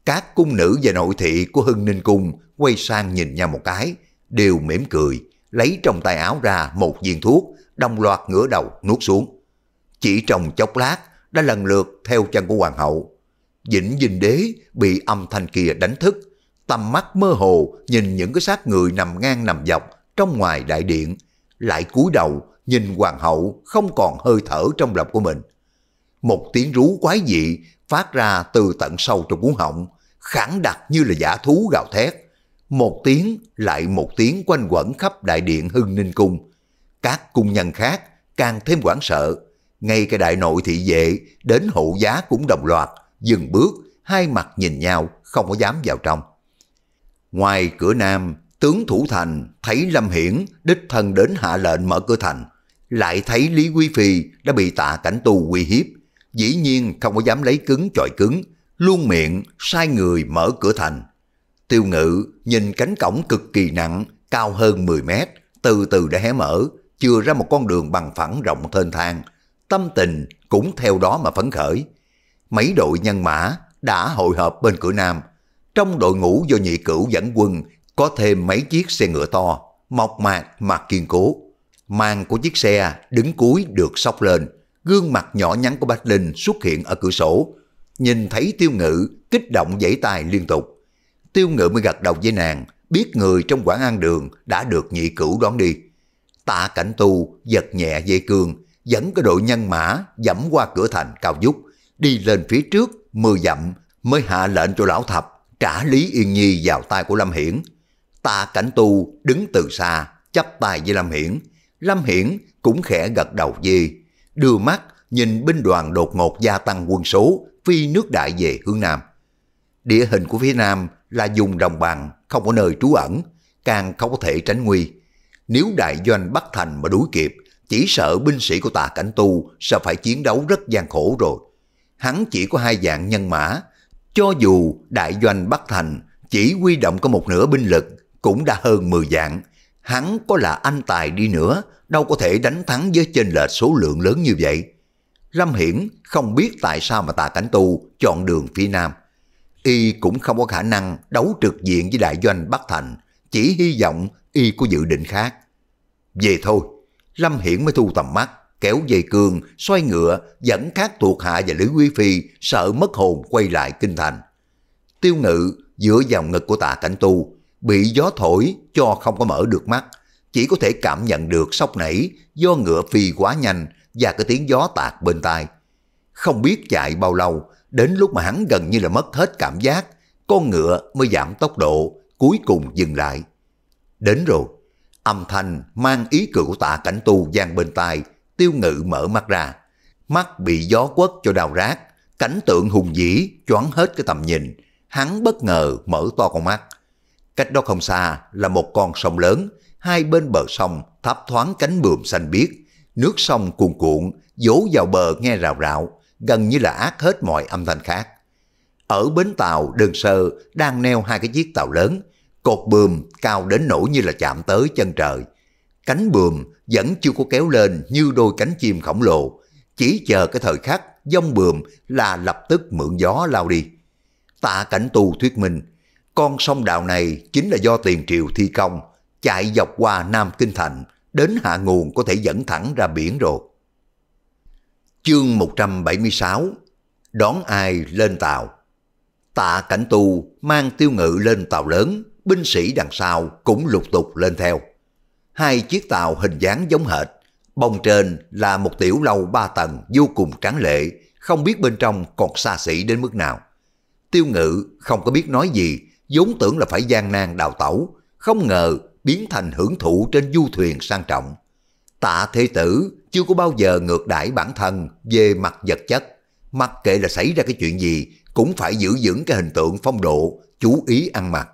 Các cung nữ và nội thị của Hưng Ninh Cung quay sang nhìn nhau một cái, đều mỉm cười, lấy trong tay áo ra một viên thuốc, đồng loạt ngửa đầu nuốt xuống. Chỉ trong chốc lát đã lần lượt theo chân của hoàng hậu. Vĩnh dinh đế bị âm thanh kia đánh thức, tầm mắt mơ hồ nhìn những cái xác người nằm ngang nằm dọc trong ngoài đại điện, lại cúi đầu nhìn hoàng hậu không còn hơi thở trong lòng của mình. Một tiếng rú quái dị phát ra từ tận sâu trong cuốn họng, khẳng đặc như là giả thú gào thét. Một tiếng lại một tiếng quanh quẩn khắp đại điện Hưng Ninh Cung. Các cung nhân khác càng thêm hoảng sợ. Ngay cả đại nội thị vệ đến hộ giá cũng đồng loạt, dừng bước, hai mặt nhìn nhau, không có dám vào trong. Ngoài cửa nam, tướng thủ thành thấy Lâm Hiển đích thân đến hạ lệnh mở cửa thành. Lại thấy Lý Quý Phi đã bị tạ cảnh tù uy hiếp, dĩ nhiên không có dám lấy cứng chọi cứng, luôn miệng sai người mở cửa thành. Tiêu ngự nhìn cánh cổng cực kỳ nặng, cao hơn 10 mét, từ từ đã hé mở, chưa ra một con đường bằng phẳng rộng thênh thang. Tâm tình cũng theo đó mà phấn khởi. Mấy đội nhân mã đã hội hợp bên cửa nam. Trong đội ngũ do nhị cửu dẫn quân có thêm mấy chiếc xe ngựa to, mọc mạc mà kiên cố. Mang của chiếc xe đứng cuối được sóc lên, Gương mặt nhỏ nhắn của Bách Linh xuất hiện ở cửa sổ. Nhìn thấy tiêu ngự, kích động giãy tay liên tục. Tiêu ngự mới gật đầu với nàng, biết người trong quán ăn đường đã được nhị cửu đoán đi. Tạ cảnh tu, giật nhẹ dây cương, dẫn cái đội nhân mã dẫm qua cửa thành cao dúc, đi lên phía trước, mười dặm, mới hạ lệnh cho lão thập trả Lý Yên Nhi vào tay của Lâm Hiển. Tạ cảnh tu đứng từ xa, chắp tay với Lâm Hiển. Lâm Hiển cũng khẽ gật đầu dây đưa mắt nhìn binh đoàn đột ngột gia tăng quân số, phi nước đại về hướng Nam. Địa hình của phía Nam là dùng đồng bằng, không có nơi trú ẩn, càng không có thể tránh nguy. Nếu đại doanh Bắc Thành mà đuổi kịp, chỉ sợ binh sĩ của tà cảnh tu sẽ phải chiến đấu rất gian khổ rồi. Hắn chỉ có hai dạng nhân mã, cho dù đại doanh Bắc Thành chỉ huy động có một nửa binh lực cũng đã hơn 10 dạng, hắn có là anh tài đi nữa, đâu có thể đánh thắng với trên lệch số lượng lớn như vậy. Lâm Hiển không biết tại sao mà tà Cảnh Tu chọn đường phía Nam. Y cũng không có khả năng đấu trực diện với đại doanh Bắc Thành, chỉ hy vọng Y có dự định khác. Về thôi, Lâm Hiển mới thu tầm mắt, kéo dây cương, xoay ngựa, dẫn các thuộc hạ và Lữ Quý Phi sợ mất hồn quay lại kinh thành. Tiêu ngự dựa vào ngực của tà cảnh tu, bị gió thổi cho không có mở được mắt, chỉ có thể cảm nhận được sốc nảy do ngựa phi quá nhanh và cái tiếng gió tạt bên tai. Không biết chạy bao lâu, đến lúc mà hắn gần như là mất hết cảm giác, con ngựa mới giảm tốc độ, cuối cùng dừng lại. Đến rồi, âm thanh mang ý cử của tạ cảnh tu gian bên tai, tiêu ngự mở mắt ra. Mắt bị gió quất cho đào rác, cảnh tượng hùng dĩ choáng hết cái tầm nhìn, hắn bất ngờ mở to con mắt Cách đó không xa là một con sông lớn, hai bên bờ sông thấp thoáng cánh bườm xanh biếc, nước sông cuồn cuộn, dỗ vào bờ nghe rào rạo, gần như là át hết mọi âm thanh khác. Ở bến tàu đơn sơ đang neo hai cái chiếc tàu lớn, cột bườm cao đến nỗi như là chạm tới chân trời. Cánh bườm vẫn chưa có kéo lên như đôi cánh chim khổng lồ, chỉ chờ cái thời khắc dông bườm là lập tức mượn gió lao đi. Tạ cảnh tù thuyết minh con sông đào này chính là do tiền triều thi công, chạy dọc qua Nam Kinh Thành, đến hạ nguồn có thể dẫn thẳng ra biển rồi. Chương 176 Đón ai lên tàu Tạ Cảnh Tu mang tiêu ngự lên tàu lớn, binh sĩ đằng sau cũng lục tục lên theo. Hai chiếc tàu hình dáng giống hệt, bông trên là một tiểu lâu ba tầng vô cùng tráng lệ, không biết bên trong còn xa xỉ đến mức nào. Tiêu ngự không có biết nói gì, vốn tưởng là phải gian nan đào tẩu, không ngờ biến thành hưởng thụ trên du thuyền sang trọng. Tạ thế tử chưa có bao giờ ngược đãi bản thân về mặt vật chất, mặc kệ là xảy ra cái chuyện gì cũng phải giữ vững cái hình tượng phong độ, chú ý ăn mặc.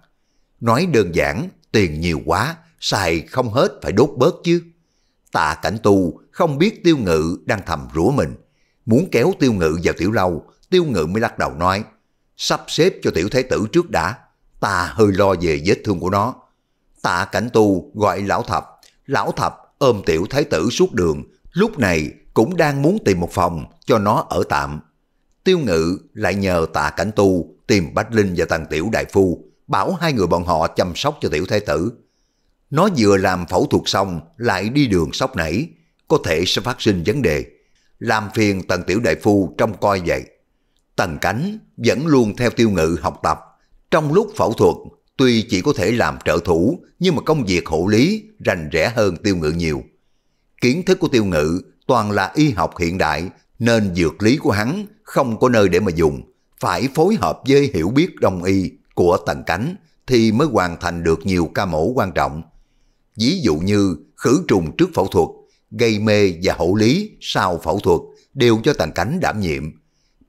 Nói đơn giản, tiền nhiều quá, xài không hết phải đốt bớt chứ. Tạ cảnh tu không biết tiêu ngự đang thầm rủa mình. Muốn kéo tiêu ngự vào tiểu lâu, tiêu ngự mới lắc đầu nói, sắp xếp cho tiểu thế tử trước đã, ta hơi lo về vết thương của nó. Tạ cảnh tu gọi lão thập, lão thập ôm tiểu thái tử suốt đường, lúc này cũng đang muốn tìm một phòng cho nó ở tạm. Tiêu ngự lại nhờ tạ cảnh tu tìm Bách Linh và tàng tiểu đại phu, bảo hai người bọn họ chăm sóc cho tiểu thái tử. Nó vừa làm phẫu thuật xong lại đi đường sóc nảy, có thể sẽ phát sinh vấn đề. Làm phiền tần tiểu đại phu trong coi vậy. Tần cánh vẫn luôn theo tiêu ngự học tập, trong lúc phẫu thuật, tuy chỉ có thể làm trợ thủ, nhưng mà công việc hộ lý rành rẽ hơn tiêu ngự nhiều. Kiến thức của tiêu ngự toàn là y học hiện đại, nên dược lý của hắn không có nơi để mà dùng, phải phối hợp với hiểu biết đông y của tần cánh thì mới hoàn thành được nhiều ca mổ quan trọng. Ví dụ như khử trùng trước phẫu thuật, gây mê và hậu lý sau phẫu thuật đều cho tần cánh đảm nhiệm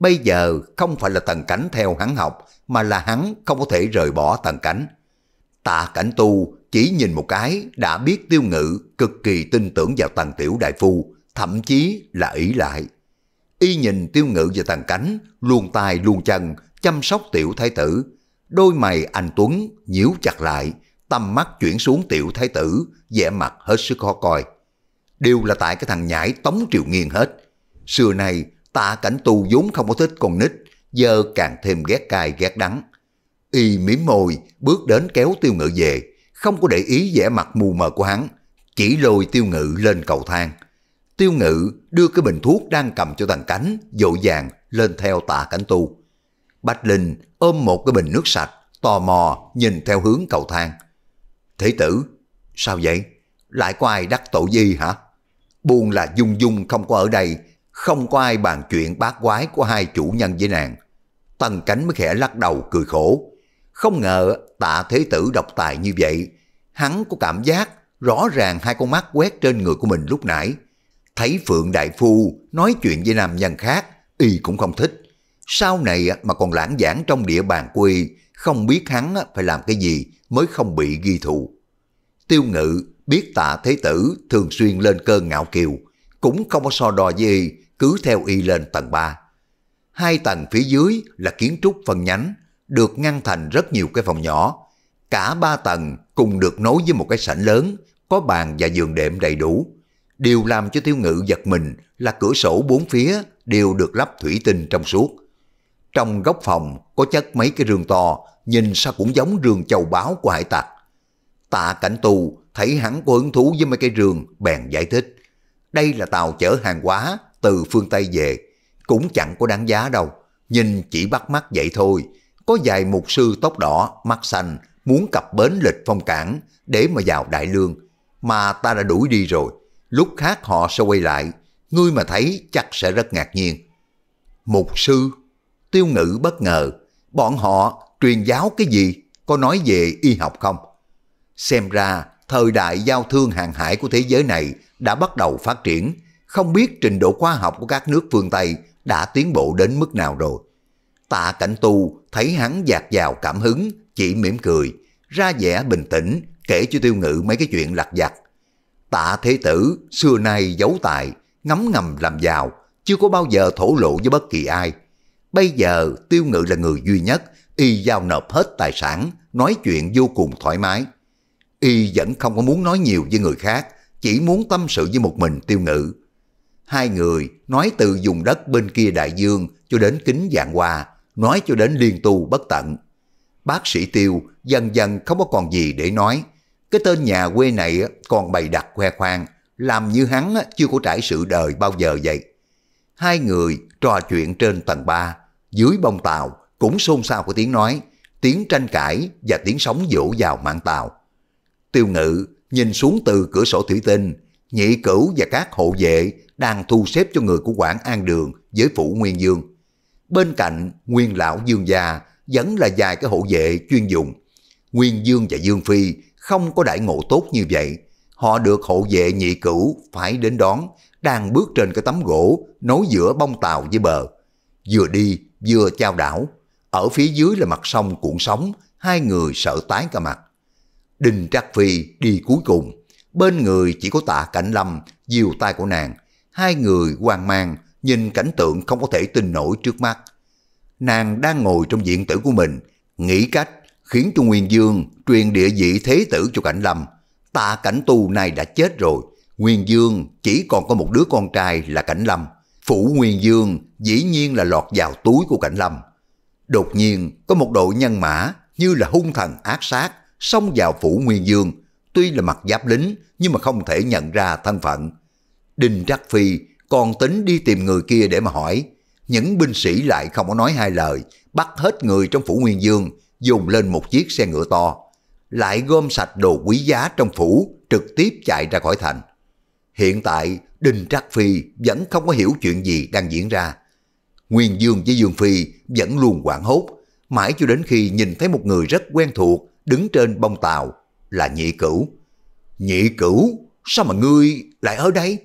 Bây giờ không phải là tần cảnh theo hắn học, mà là hắn không có thể rời bỏ tần cảnh. Tạ cảnh tu chỉ nhìn một cái đã biết tiêu ngự cực kỳ tin tưởng vào tần tiểu đại phu, thậm chí là ý lại. Y nhìn tiêu ngự và tần cánh luôn tay luôn chân, chăm sóc tiểu thái tử. Đôi mày anh Tuấn nhíu chặt lại, tầm mắt chuyển xuống tiểu thái tử, vẻ mặt hết sức khó coi. Đều là tại cái thằng nhãi tống triệu nghiêng hết. Xưa nay Tạ cảnh Tu vốn không có thích con nít, giờ càng thêm ghét cay ghét đắng. Y mím môi, bước đến kéo tiêu ngự về, không có để ý vẻ mặt mù mờ của hắn, chỉ lôi tiêu ngự lên cầu thang. Tiêu ngự đưa cái bình thuốc đang cầm cho thằng cánh, dội vàng lên theo tạ cảnh tu. Bạch Linh ôm một cái bình nước sạch, tò mò nhìn theo hướng cầu thang. Thế tử, sao vậy? Lại có ai đắc tội gì hả? Buồn là dung dung không có ở đây, không có ai bàn chuyện bát quái của hai chủ nhân với nàng. Tần cánh mới khẽ lắc đầu cười khổ. Không ngờ tạ thế tử độc tài như vậy. Hắn có cảm giác rõ ràng hai con mắt quét trên người của mình lúc nãy. Thấy Phượng Đại Phu nói chuyện với nam nhân khác, y cũng không thích. Sau này mà còn lãng giảng trong địa bàn của y, không biết hắn phải làm cái gì mới không bị ghi thù. Tiêu ngự biết tạ thế tử thường xuyên lên cơn ngạo kiều, cũng không có so đo với y, cứ theo y lên tầng 3. Hai tầng phía dưới là kiến trúc phân nhánh, được ngăn thành rất nhiều cái phòng nhỏ. Cả ba tầng cùng được nối với một cái sảnh lớn, có bàn và giường đệm đầy đủ. Điều làm cho tiêu ngự giật mình là cửa sổ bốn phía đều được lắp thủy tinh trong suốt. Trong góc phòng có chất mấy cái rương to, nhìn sao cũng giống rương châu báu của hải tặc. Tạ cảnh tù thấy hắn có hứng thú với mấy cái rương, bèn giải thích. Đây là tàu chở hàng hóa, từ phương Tây về, cũng chẳng có đáng giá đâu, nhìn chỉ bắt mắt vậy thôi. Có vài mục sư tóc đỏ, mắt xanh, muốn cặp bến lịch phong cảng để mà vào đại lương, mà ta đã đuổi đi rồi, lúc khác họ sẽ quay lại, ngươi mà thấy chắc sẽ rất ngạc nhiên. Mục sư, tiêu ngữ bất ngờ, bọn họ truyền giáo cái gì, có nói về y học không? Xem ra, thời đại giao thương hàng hải của thế giới này đã bắt đầu phát triển, không biết trình độ khoa học của các nước phương Tây đã tiến bộ đến mức nào rồi. Tạ Cảnh Tu thấy hắn dạt dào cảm hứng, chỉ mỉm cười, ra vẻ bình tĩnh kể cho tiêu ngự mấy cái chuyện lặt vặt. Tạ Thế Tử xưa nay giấu tài, ngấm ngầm làm giàu, chưa có bao giờ thổ lộ với bất kỳ ai. Bây giờ tiêu ngự là người duy nhất, y giao nộp hết tài sản, nói chuyện vô cùng thoải mái. Y vẫn không có muốn nói nhiều với người khác, chỉ muốn tâm sự với một mình tiêu ngự hai người nói từ vùng đất bên kia đại dương cho đến kính dạng hoa, nói cho đến liên tu bất tận. Bác sĩ Tiêu dần dần không có còn gì để nói. Cái tên nhà quê này còn bày đặt khoe khoang, làm như hắn chưa có trải sự đời bao giờ vậy. Hai người trò chuyện trên tầng 3, dưới bông tàu cũng xôn xao của tiếng nói, tiếng tranh cãi và tiếng sóng dỗ vào mạng tàu. Tiêu ngự nhìn xuống từ cửa sổ thủy tinh, nhị cửu và các hộ vệ đang thu xếp cho người của quản An Đường với phủ Nguyên Dương. Bên cạnh Nguyên Lão Dương Gia vẫn là vài cái hộ vệ chuyên dùng. Nguyên Dương và Dương Phi không có đại ngộ tốt như vậy. Họ được hộ vệ nhị cửu phải đến đón, đang bước trên cái tấm gỗ nối giữa bông tàu với bờ. Vừa đi vừa chao đảo, ở phía dưới là mặt sông cuộn sóng, hai người sợ tái cả mặt. Đinh Trắc Phi đi cuối cùng, bên người chỉ có tạ Cảnh Lâm, diều tay của nàng, hai người hoang mang nhìn cảnh tượng không có thể tin nổi trước mắt. Nàng đang ngồi trong diện tử của mình, nghĩ cách khiến cho Nguyên Dương truyền địa vị thế tử cho Cảnh Lâm. Tạ Cảnh Tu này đã chết rồi, Nguyên Dương chỉ còn có một đứa con trai là Cảnh Lâm. Phủ Nguyên Dương dĩ nhiên là lọt vào túi của Cảnh Lâm. Đột nhiên có một đội nhân mã như là hung thần ác sát xông vào phủ Nguyên Dương. Tuy là mặt giáp lính nhưng mà không thể nhận ra thân phận. Đinh Trắc Phi còn tính đi tìm người kia để mà hỏi. Những binh sĩ lại không có nói hai lời, bắt hết người trong phủ Nguyên Dương, dùng lên một chiếc xe ngựa to. Lại gom sạch đồ quý giá trong phủ, trực tiếp chạy ra khỏi thành. Hiện tại, Đinh Trắc Phi vẫn không có hiểu chuyện gì đang diễn ra. Nguyên Dương với Dương Phi vẫn luôn quảng hốt, mãi cho đến khi nhìn thấy một người rất quen thuộc đứng trên bông tàu là Nhị Cửu. Nhị Cửu, sao mà ngươi lại ở đây?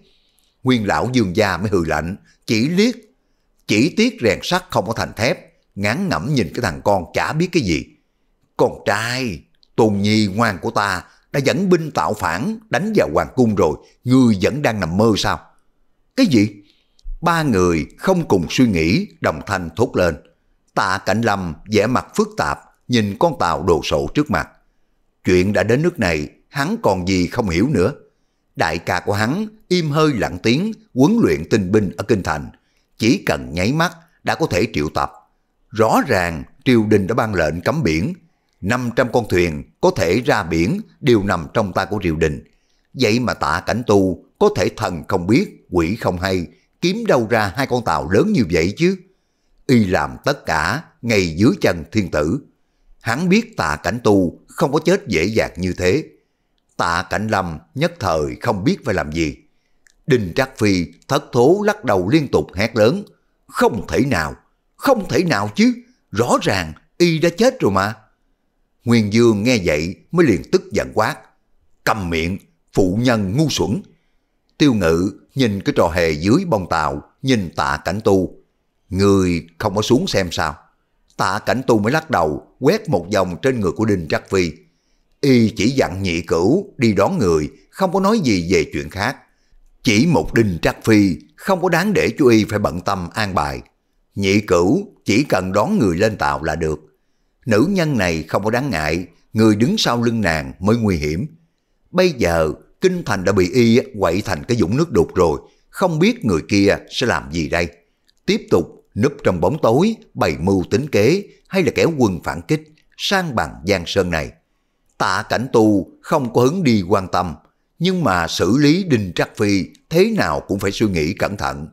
Nguyên lão dương gia mới hừ lạnh, chỉ liếc. Chỉ tiếc rèn sắt không có thành thép, ngán ngẩm nhìn cái thằng con chả biết cái gì. Con trai, Tùng Nhi ngoan của ta đã dẫn binh tạo phản đánh vào hoàng cung rồi, ngươi vẫn đang nằm mơ sao? Cái gì? Ba người không cùng suy nghĩ, đồng thanh thốt lên. Tạ Cảnh Lâm vẻ mặt phức tạp, nhìn con tàu đồ sộ trước mặt. Chuyện đã đến nước này, hắn còn gì không hiểu nữa đại ca của hắn im hơi lặng tiếng huấn luyện tinh binh ở kinh thành chỉ cần nháy mắt đã có thể triệu tập rõ ràng triều đình đã ban lệnh cấm biển 500 con thuyền có thể ra biển đều nằm trong tay của triều đình vậy mà tạ cảnh tu có thể thần không biết quỷ không hay kiếm đâu ra hai con tàu lớn như vậy chứ y làm tất cả ngay dưới chân thiên tử hắn biết tạ cảnh tu không có chết dễ dàng như thế Tạ Cảnh Lâm nhất thời không biết phải làm gì. Đinh Trác Phi thất thố lắc đầu liên tục hét lớn. Không thể nào, không thể nào chứ, rõ ràng y đã chết rồi mà. Nguyên Dương nghe vậy mới liền tức giận quát. Cầm miệng, phụ nhân ngu xuẩn. Tiêu ngự nhìn cái trò hề dưới bông tàu, nhìn tạ cảnh tu. Người không có xuống xem sao. Tạ cảnh tu mới lắc đầu, quét một vòng trên người của Đinh Trác Phi, Y chỉ dặn nhị cửu đi đón người, không có nói gì về chuyện khác. Chỉ một đinh trắc phi, không có đáng để chú Y phải bận tâm an bài. Nhị cửu chỉ cần đón người lên tàu là được. Nữ nhân này không có đáng ngại, người đứng sau lưng nàng mới nguy hiểm. Bây giờ, kinh thành đã bị Y quậy thành cái dũng nước đục rồi, không biết người kia sẽ làm gì đây. Tiếp tục núp trong bóng tối, bày mưu tính kế hay là kéo quân phản kích sang bằng Giang Sơn này. Tạ cảnh tu không có hứng đi quan tâm, nhưng mà xử lý Đinh Trắc Phi thế nào cũng phải suy nghĩ cẩn thận.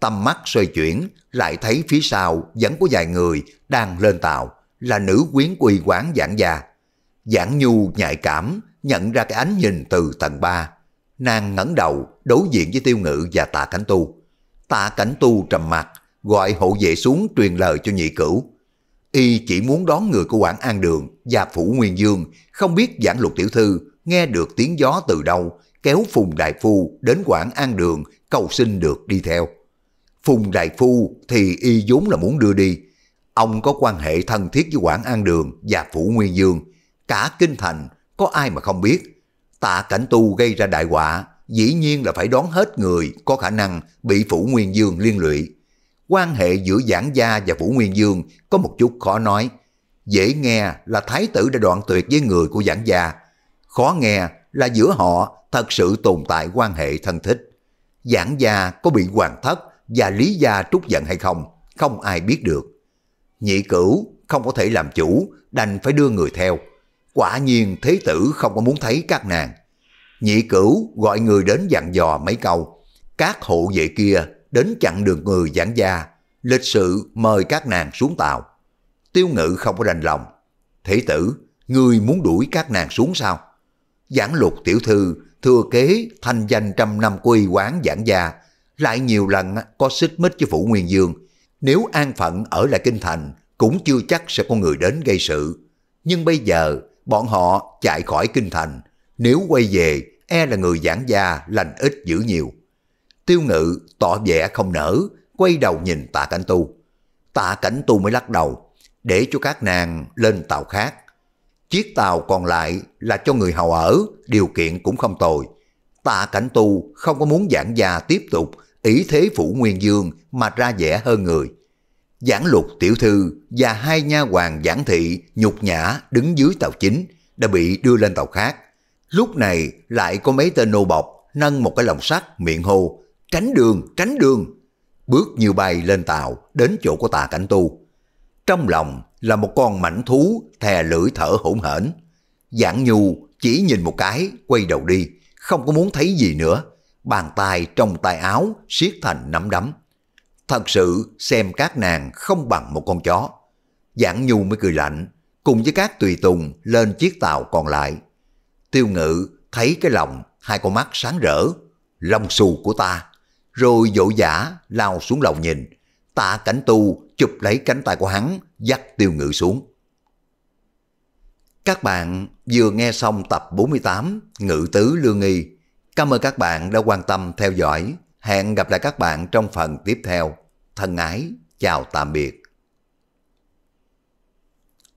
Tầm mắt xoay chuyển, lại thấy phía sau vẫn có vài người đang lên tàu, là nữ quyến quỳ quán giảng già. Giảng nhu nhạy cảm, nhận ra cái ánh nhìn từ tầng 3. Nàng ngẩng đầu đối diện với tiêu ngự và tạ cảnh tu. Tạ cảnh tu trầm mặt, gọi hộ vệ xuống truyền lời cho nhị cửu. Y chỉ muốn đón người của Quảng An Đường và Phủ Nguyên Dương, không biết giảng lục tiểu thư nghe được tiếng gió từ đâu, kéo Phùng Đại Phu đến Quảng An Đường cầu xin được đi theo. Phùng Đại Phu thì y vốn là muốn đưa đi. Ông có quan hệ thân thiết với Quảng An Đường và Phủ Nguyên Dương. Cả Kinh Thành có ai mà không biết. Tạ Cảnh Tu gây ra đại họa, dĩ nhiên là phải đón hết người có khả năng bị Phủ Nguyên Dương liên lụy quan hệ giữa Giảng Gia và Vũ Nguyên Dương có một chút khó nói. Dễ nghe là Thái tử đã đoạn tuyệt với người của Giảng Gia. Khó nghe là giữa họ thật sự tồn tại quan hệ thân thích. Giảng Gia có bị hoàng thất và Lý Gia trút giận hay không, không ai biết được. Nhị cửu không có thể làm chủ, đành phải đưa người theo. Quả nhiên thế tử không có muốn thấy các nàng. Nhị cửu gọi người đến dặn dò mấy câu. Các hộ vệ kia đến chặn đường người giảng gia, lịch sự mời các nàng xuống tàu. Tiêu ngự không có đành lòng. Thế tử, người muốn đuổi các nàng xuống sao? Giảng lục tiểu thư thừa kế thanh danh trăm năm quy quán giảng gia, lại nhiều lần có xích mích với phủ Nguyên Dương. Nếu an phận ở lại kinh thành, cũng chưa chắc sẽ có người đến gây sự. Nhưng bây giờ, bọn họ chạy khỏi kinh thành, nếu quay về, e là người giảng gia lành ít dữ nhiều. Tiêu ngự tỏ vẻ không nỡ quay đầu nhìn tạ cảnh tu. Tạ cảnh tu mới lắc đầu, để cho các nàng lên tàu khác. Chiếc tàu còn lại là cho người hầu ở, điều kiện cũng không tồi. Tạ cảnh tu không có muốn giảng gia tiếp tục, ý thế phủ nguyên dương mà ra vẻ hơn người. Giảng lục tiểu thư và hai nha hoàng giảng thị nhục nhã đứng dưới tàu chính đã bị đưa lên tàu khác. Lúc này lại có mấy tên nô bọc nâng một cái lồng sắt miệng hô tránh đường, tránh đường. Bước như bay lên tàu, đến chỗ của tà cảnh tu. Trong lòng là một con mảnh thú thè lưỡi thở hổn hển. Giảng nhu chỉ nhìn một cái, quay đầu đi, không có muốn thấy gì nữa. Bàn tay trong tay áo siết thành nắm đấm. Thật sự xem các nàng không bằng một con chó. Giảng nhu mới cười lạnh, cùng với các tùy tùng lên chiếc tàu còn lại. Tiêu ngự thấy cái lòng, hai con mắt sáng rỡ, lòng xù của ta rồi vội vã lao xuống lầu nhìn. Tạ cảnh tu chụp lấy cánh tay của hắn, dắt tiêu ngự xuống. Các bạn vừa nghe xong tập 48 Ngự tứ lương nghi. Cảm ơn các bạn đã quan tâm theo dõi. Hẹn gặp lại các bạn trong phần tiếp theo. Thân ái, chào tạm biệt.